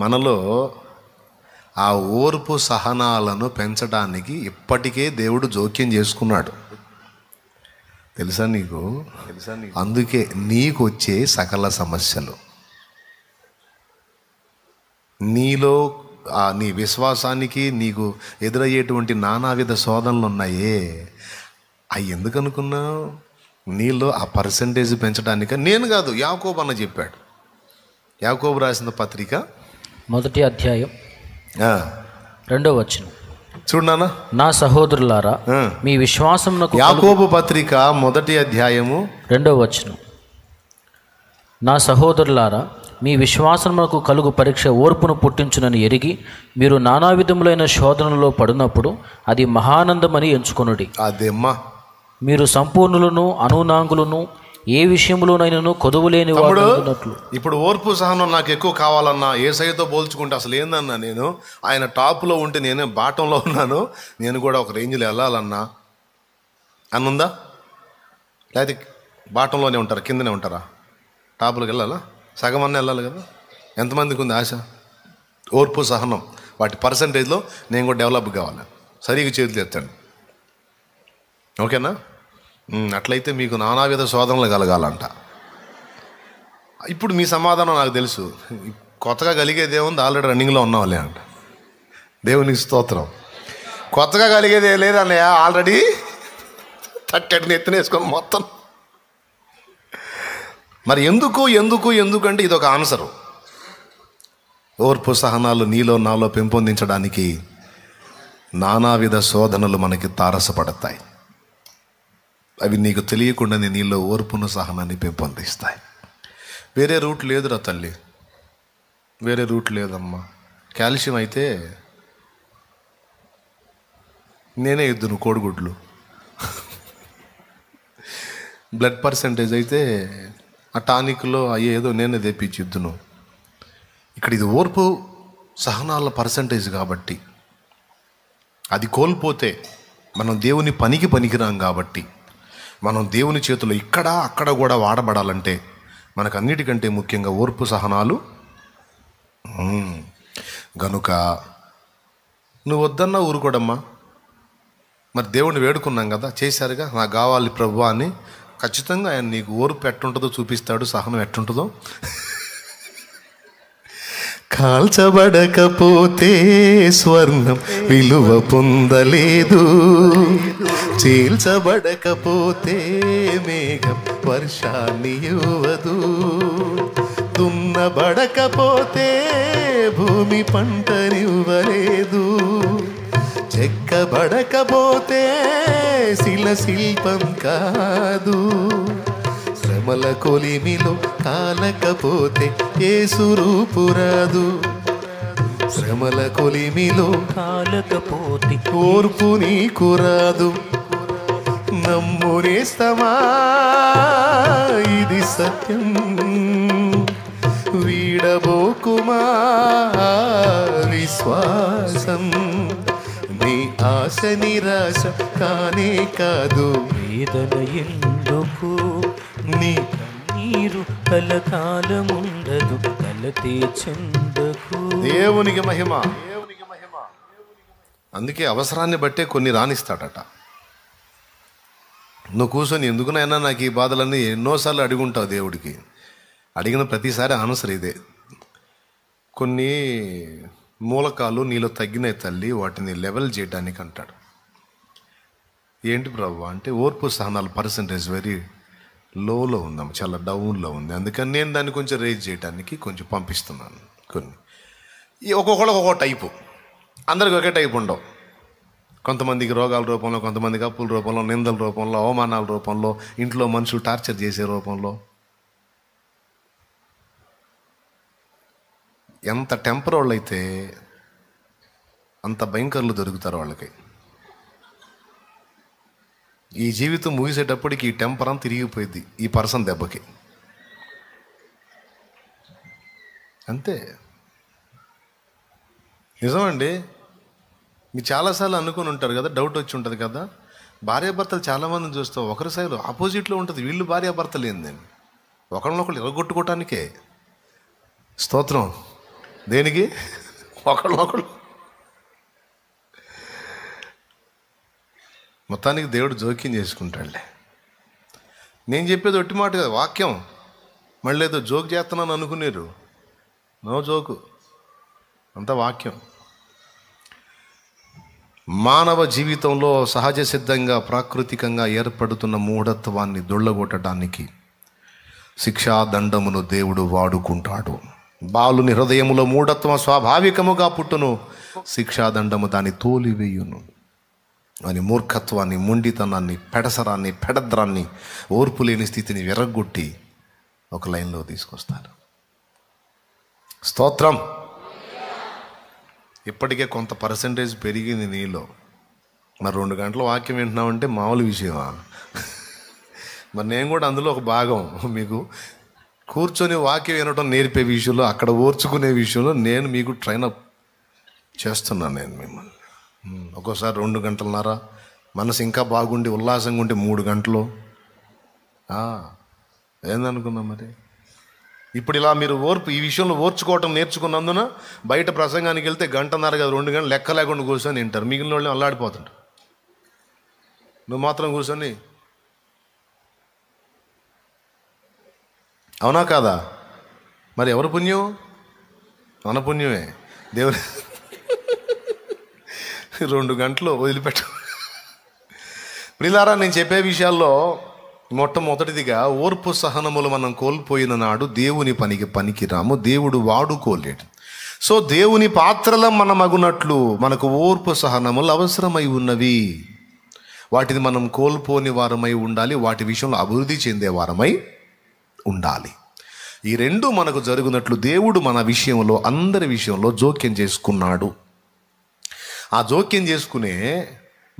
మనలో ఆ ఓర్పు సహనాలను పెంచడానికి ఇప్పటికే దేవుడు జోక్యం చేసుకున్నాడు తెలుసా నీకు తెలుసా నీకు అందుకే నీకు వచ్చే సకల సమస్యలు నీలో నీ విశ్వాసానికి నీకు ఎదురయ్యేటువంటి నానావిధ శోధనలు ఉన్నాయే అవి ఎందుకు అనుకున్నావు నీలో ఆ పర్సంటేజ్ పెంచడానికి నేను కాదు యాకోబు అన్న చెప్పాడు యాకోబు రాసిన పత్రిక మొదటి అధ్యాయం రెండో వచ్చిన చూడన్నా నా సహోదరులారా మీ విశ్వాసం యాకోబు పత్రిక మొదటి అధ్యాయము రెండో వచ్చిన నా సహోదరులారా మీ విశ్వాసములకు కలుగు పరీక్ష ఓర్పును పుట్టించునని ఎరిగి మీరు నానా విధములైన శోధనలో పడినప్పుడు అది మహానందమని ఎంచుకునుడి అదేమ్మా మీరు సంపూర్ణులను అనునాంగులను ఏ విషయంలోనైనా కొదువులేని వాడు ఇప్పుడు ఓర్పు సహనం నాకు ఎక్కువ కావాలన్నా ఏ సైతో పోల్చుకుంటే అసలు ఏందన్నా నేను ఆయన టాప్లో ఉంటే నేను బాటంలో ఉన్నాను నేను కూడా ఒక రేంజ్లో వెళ్ళాలన్నా అనుందా లేదా బాటంలోనే ఉంటారా కిందనే ఉంటారా టాపులకు వెళ్ళాలా సగం అన్న వెళ్ళాలి కదా ఎంతమందికి ఉంది ఆశ ఓర్పు సహనం వాటి పర్సంటేజ్లో నేను కూడా డెవలప్ కావాలి సరిగ్గా చేతులు ఎత్తండి ఓకేనా అట్లయితే మీకు నానావిధ శోధనలు కలగాలంట ఇప్పుడు మీ సమాధానం నాకు తెలుసు కొత్తగా కలిగేది ఏముంది ఆల్రెడీ రన్నింగ్లో ఉన్నవాళ్ళే అంట దేవునికి స్తోత్రం కొత్తగా కలిగేది ఏ లేదన్నయ్యా ఆల్రెడీ (laughs) తట్టడిని ఎత్తినేసుకొని మొత్తం మరి ఎందుకు ఎందుకు ఎందుకంటే ఇది ఒక ఆన్సరు ఓర్పు సహనాలు నీలో నాలో పెంపొందించడానికి నానా విధ శోధనలు మనకి తారసపడతాయి అవి నీకు తెలియకుండా నీలో ఓర్పును సహనాన్ని పెంపొందిస్తాయి వేరే రూట్ లేదురా తల్లి వేరే రూట్ లేదమ్మా కాల్షియం అయితే నేనే ఇద్దును కోడిగుడ్లు (laughs) బ్లడ్ పర్సంటేజ్ అయితే ఆ టానిక్లో అయ్యేదో నేనే తెప్పించిద్దును ఇక్కడ ఇది ఓర్పు సహనాల పర్సంటేజ్ కాబట్టి అది కోల్పోతే మనం దేవుని పనికి పనికిరాం కాబట్టి మనం దేవుని చేతులు ఇక్కడ అక్కడ కూడా వాడబడాలంటే మనకు అన్నిటికంటే ముఖ్యంగా ఓర్పు సహనాలు గనుక నువ్వు వద్దన్నా ఊరుకోడమ్మా మరి దేవుణ్ణి వేడుకున్నాం కదా చేశారుగా నాకు కావాలి ప్రభు అని ఖచ్చితంగా ఆయన నీకు ఓర్పు ఎట్టుంటుందో చూపిస్తాడు సహనం ఎట్టుంటుందో కాల్చబడకపోతే స్వర్ణం విలువ పొందలేదు చీల్చబడకపోతే మేఘం వర్షాన్ని ఇవ్వదు తున్నబడకపోతే భూమి పంటనివ్వలేదు చెక్కబడకపోతే శిల శిల్పం కాదు శ్రమల కొలిమిలో కాలకపోతే ఏ సురూపు శ్రమల కొలిమిలో కాలకపోతే ఓర్పు నీకు రాదు నమ్మురేస్తమా ఇది సత్యం వీడబోకుమా విశ్వాసం ఆశ నిరాశ కానే కాదు వేదన ఎందుకు నీ కన్నీరు కలకాలముండదు కలతే మహిమ దేవునికి మహిమ అందుకే అవసరాన్ని బట్టే కొన్ని రాణిస్తాడట నువ్వు కూర్చొని ఎందుకునైనా నాకు ఈ బాధలన్నీ ఎన్నోసార్లు అడుగుంటావు దేవుడికి అడిగిన ప్రతిసారి ఆన్సర్ ఇదే కొన్ని మూలకాలు నీలో తగ్గినాయి తల్లి వాటిని లెవెల్ చేయడానికి అంటాడు ఏంటి ప్రభు అంటే ఓర్పు సహనాల పర్సంటేజ్ వెరీ లోలో ఉందాం చాలా డౌన్లో ఉంది అందుకని నేను దాన్ని కొంచెం రేజ్ చేయడానికి కొంచెం పంపిస్తున్నాను కొన్ని ఒక్కొక్కళ్ళు ఒక్కొక్క టైపు అందరికి ఒకే టైపు ఉండవు కొంతమందికి రోగాల రూపంలో కొంతమందికి అప్పుల రూపంలో నిందల రూపంలో అవమానాల రూపంలో ఇంట్లో మనుషులు టార్చర్ చేసే రూపంలో ఎంత టెంపర్ వాళ్ళు అయితే అంత భయంకరులు దొరుకుతారు వాళ్ళకి ఈ జీవితం ముగిసేటప్పటికి ఈ టెంపరం తిరిగిపోయింది ఈ పర్సన్ దెబ్బకి అంతే నిజమండి మీరు చాలాసార్లు అనుకుని ఉంటారు కదా డౌట్ వచ్చి ఉంటుంది కదా భార్యాభర్తలు చాలామందిని చూస్తావు ఒకరి సైడ్ ఆపోజిట్లో ఉంటుంది వీళ్ళు భార్యాభర్తలు ఏందండి ఒకరినొకరు ఎరగొట్టుకోవటానికే స్తోత్రం దేనికి ఒకళ్ళొకళ్ళు మొత్తానికి దేవుడు జోక్యం చేసుకుంటాడులే నేను చెప్పేది ఒట్టి మాట కదా వాక్యం మళ్ళీ ఏదో జోక్ చేస్తానని అనుకునేరు నో జోకు అంత వాక్యం మానవ జీవితంలో సహజ సిద్ధంగా ప్రాకృతికంగా ఏర్పడుతున్న మూఢత్వాన్ని దొళ్ళగొట్టడానికి దండమును దేవుడు వాడుకుంటాడు బాలుని హృదయములో మూఢత్వం స్వాభావికముగా పుట్టును శిక్షాదండము దాన్ని తోలివేయును అని మూర్ఖత్వాన్ని ముండితనాన్ని పెడసరాన్ని పెడద్రాన్ని ఓర్పు లేని స్థితిని విరగ్గొట్టి ఒక లైన్లో తీసుకొస్తారు స్తోత్రం ఇప్పటికే కొంత పర్సంటేజ్ పెరిగింది నీలో మరి రెండు గంటల వాక్యం వింటున్నామంటే మామూలు విషయమా మరి నేను కూడా అందులో ఒక భాగం మీకు కూర్చొని వాక్యం వినడం నేర్పే విషయంలో అక్కడ ఓర్చుకునే విషయంలో నేను మీకు ట్రైన్ అప్ చేస్తున్నాను నేను మిమ్మల్ని hmm. ఒక్కోసారి రెండు గంటలన్నర మనసు ఇంకా బాగుండి ఉల్లాసంగా ఉంటే మూడు గంటలు ఏందనుకున్నాం మరి ఇప్పుడు ఇలా మీరు ఓర్పు ఈ విషయంలో ఓర్చుకోవటం నేర్చుకున్నందున బయట ప్రసంగానికి వెళ్తే గంటన్నర కదా రెండు గంటలు లెక్క లేకుండా కూర్చొని తింటారు మిగిలిన వాళ్ళని అల్లాడిపోతుంటారు నువ్వు మాత్రం కూర్చొని అవునా కాదా మరి ఎవరు పుణ్యం మన పుణ్యమే దేవుడు రెండు గంటలు వదిలిపెట్ట ప్రిలారా నేను చెప్పే విషయాల్లో మొట్టమొదటిదిగా ఓర్పు సహనములు మనం కోల్పోయిన నాడు దేవుని పనికి పనికిరాము దేవుడు వాడుకోలేడు సో దేవుని పాత్రల మనం అగునట్లు మనకు ఓర్పు సహనములు అవసరమై ఉన్నవి వాటిని మనం కోల్పోని వారమై ఉండాలి వాటి విషయంలో అభివృద్ధి చెందే వారమై ఉండాలి ఈ రెండు మనకు జరుగునట్లు దేవుడు మన విషయంలో అందరి విషయంలో జోక్యం చేసుకున్నాడు ఆ జోక్యం చేసుకునే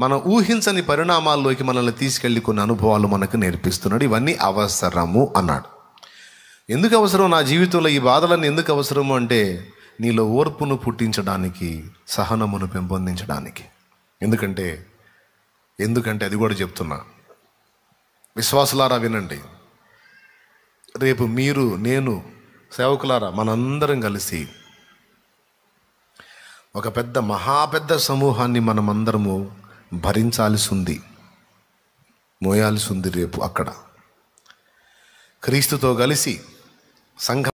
మనం ఊహించని పరిణామాల్లోకి మనల్ని తీసుకెళ్ళి కొన్ని అనుభవాలు మనకు నేర్పిస్తున్నాడు ఇవన్నీ అవసరము అన్నాడు ఎందుకు అవసరం నా జీవితంలో ఈ బాధలన్నీ ఎందుకు అవసరము అంటే నీలో ఓర్పును పుట్టించడానికి సహనమును పెంపొందించడానికి ఎందుకంటే ఎందుకంటే అది కూడా చెప్తున్నా విశ్వాసులారా వినండి రేపు మీరు నేను సేవకులారా మనందరం కలిసి ఒక పెద్ద మహా పెద్ద సమూహాన్ని మనమందరము భరించాల్సి ఉంది మోయాల్సి ఉంది రేపు అక్కడ క్రీస్తుతో కలిసి సంఘ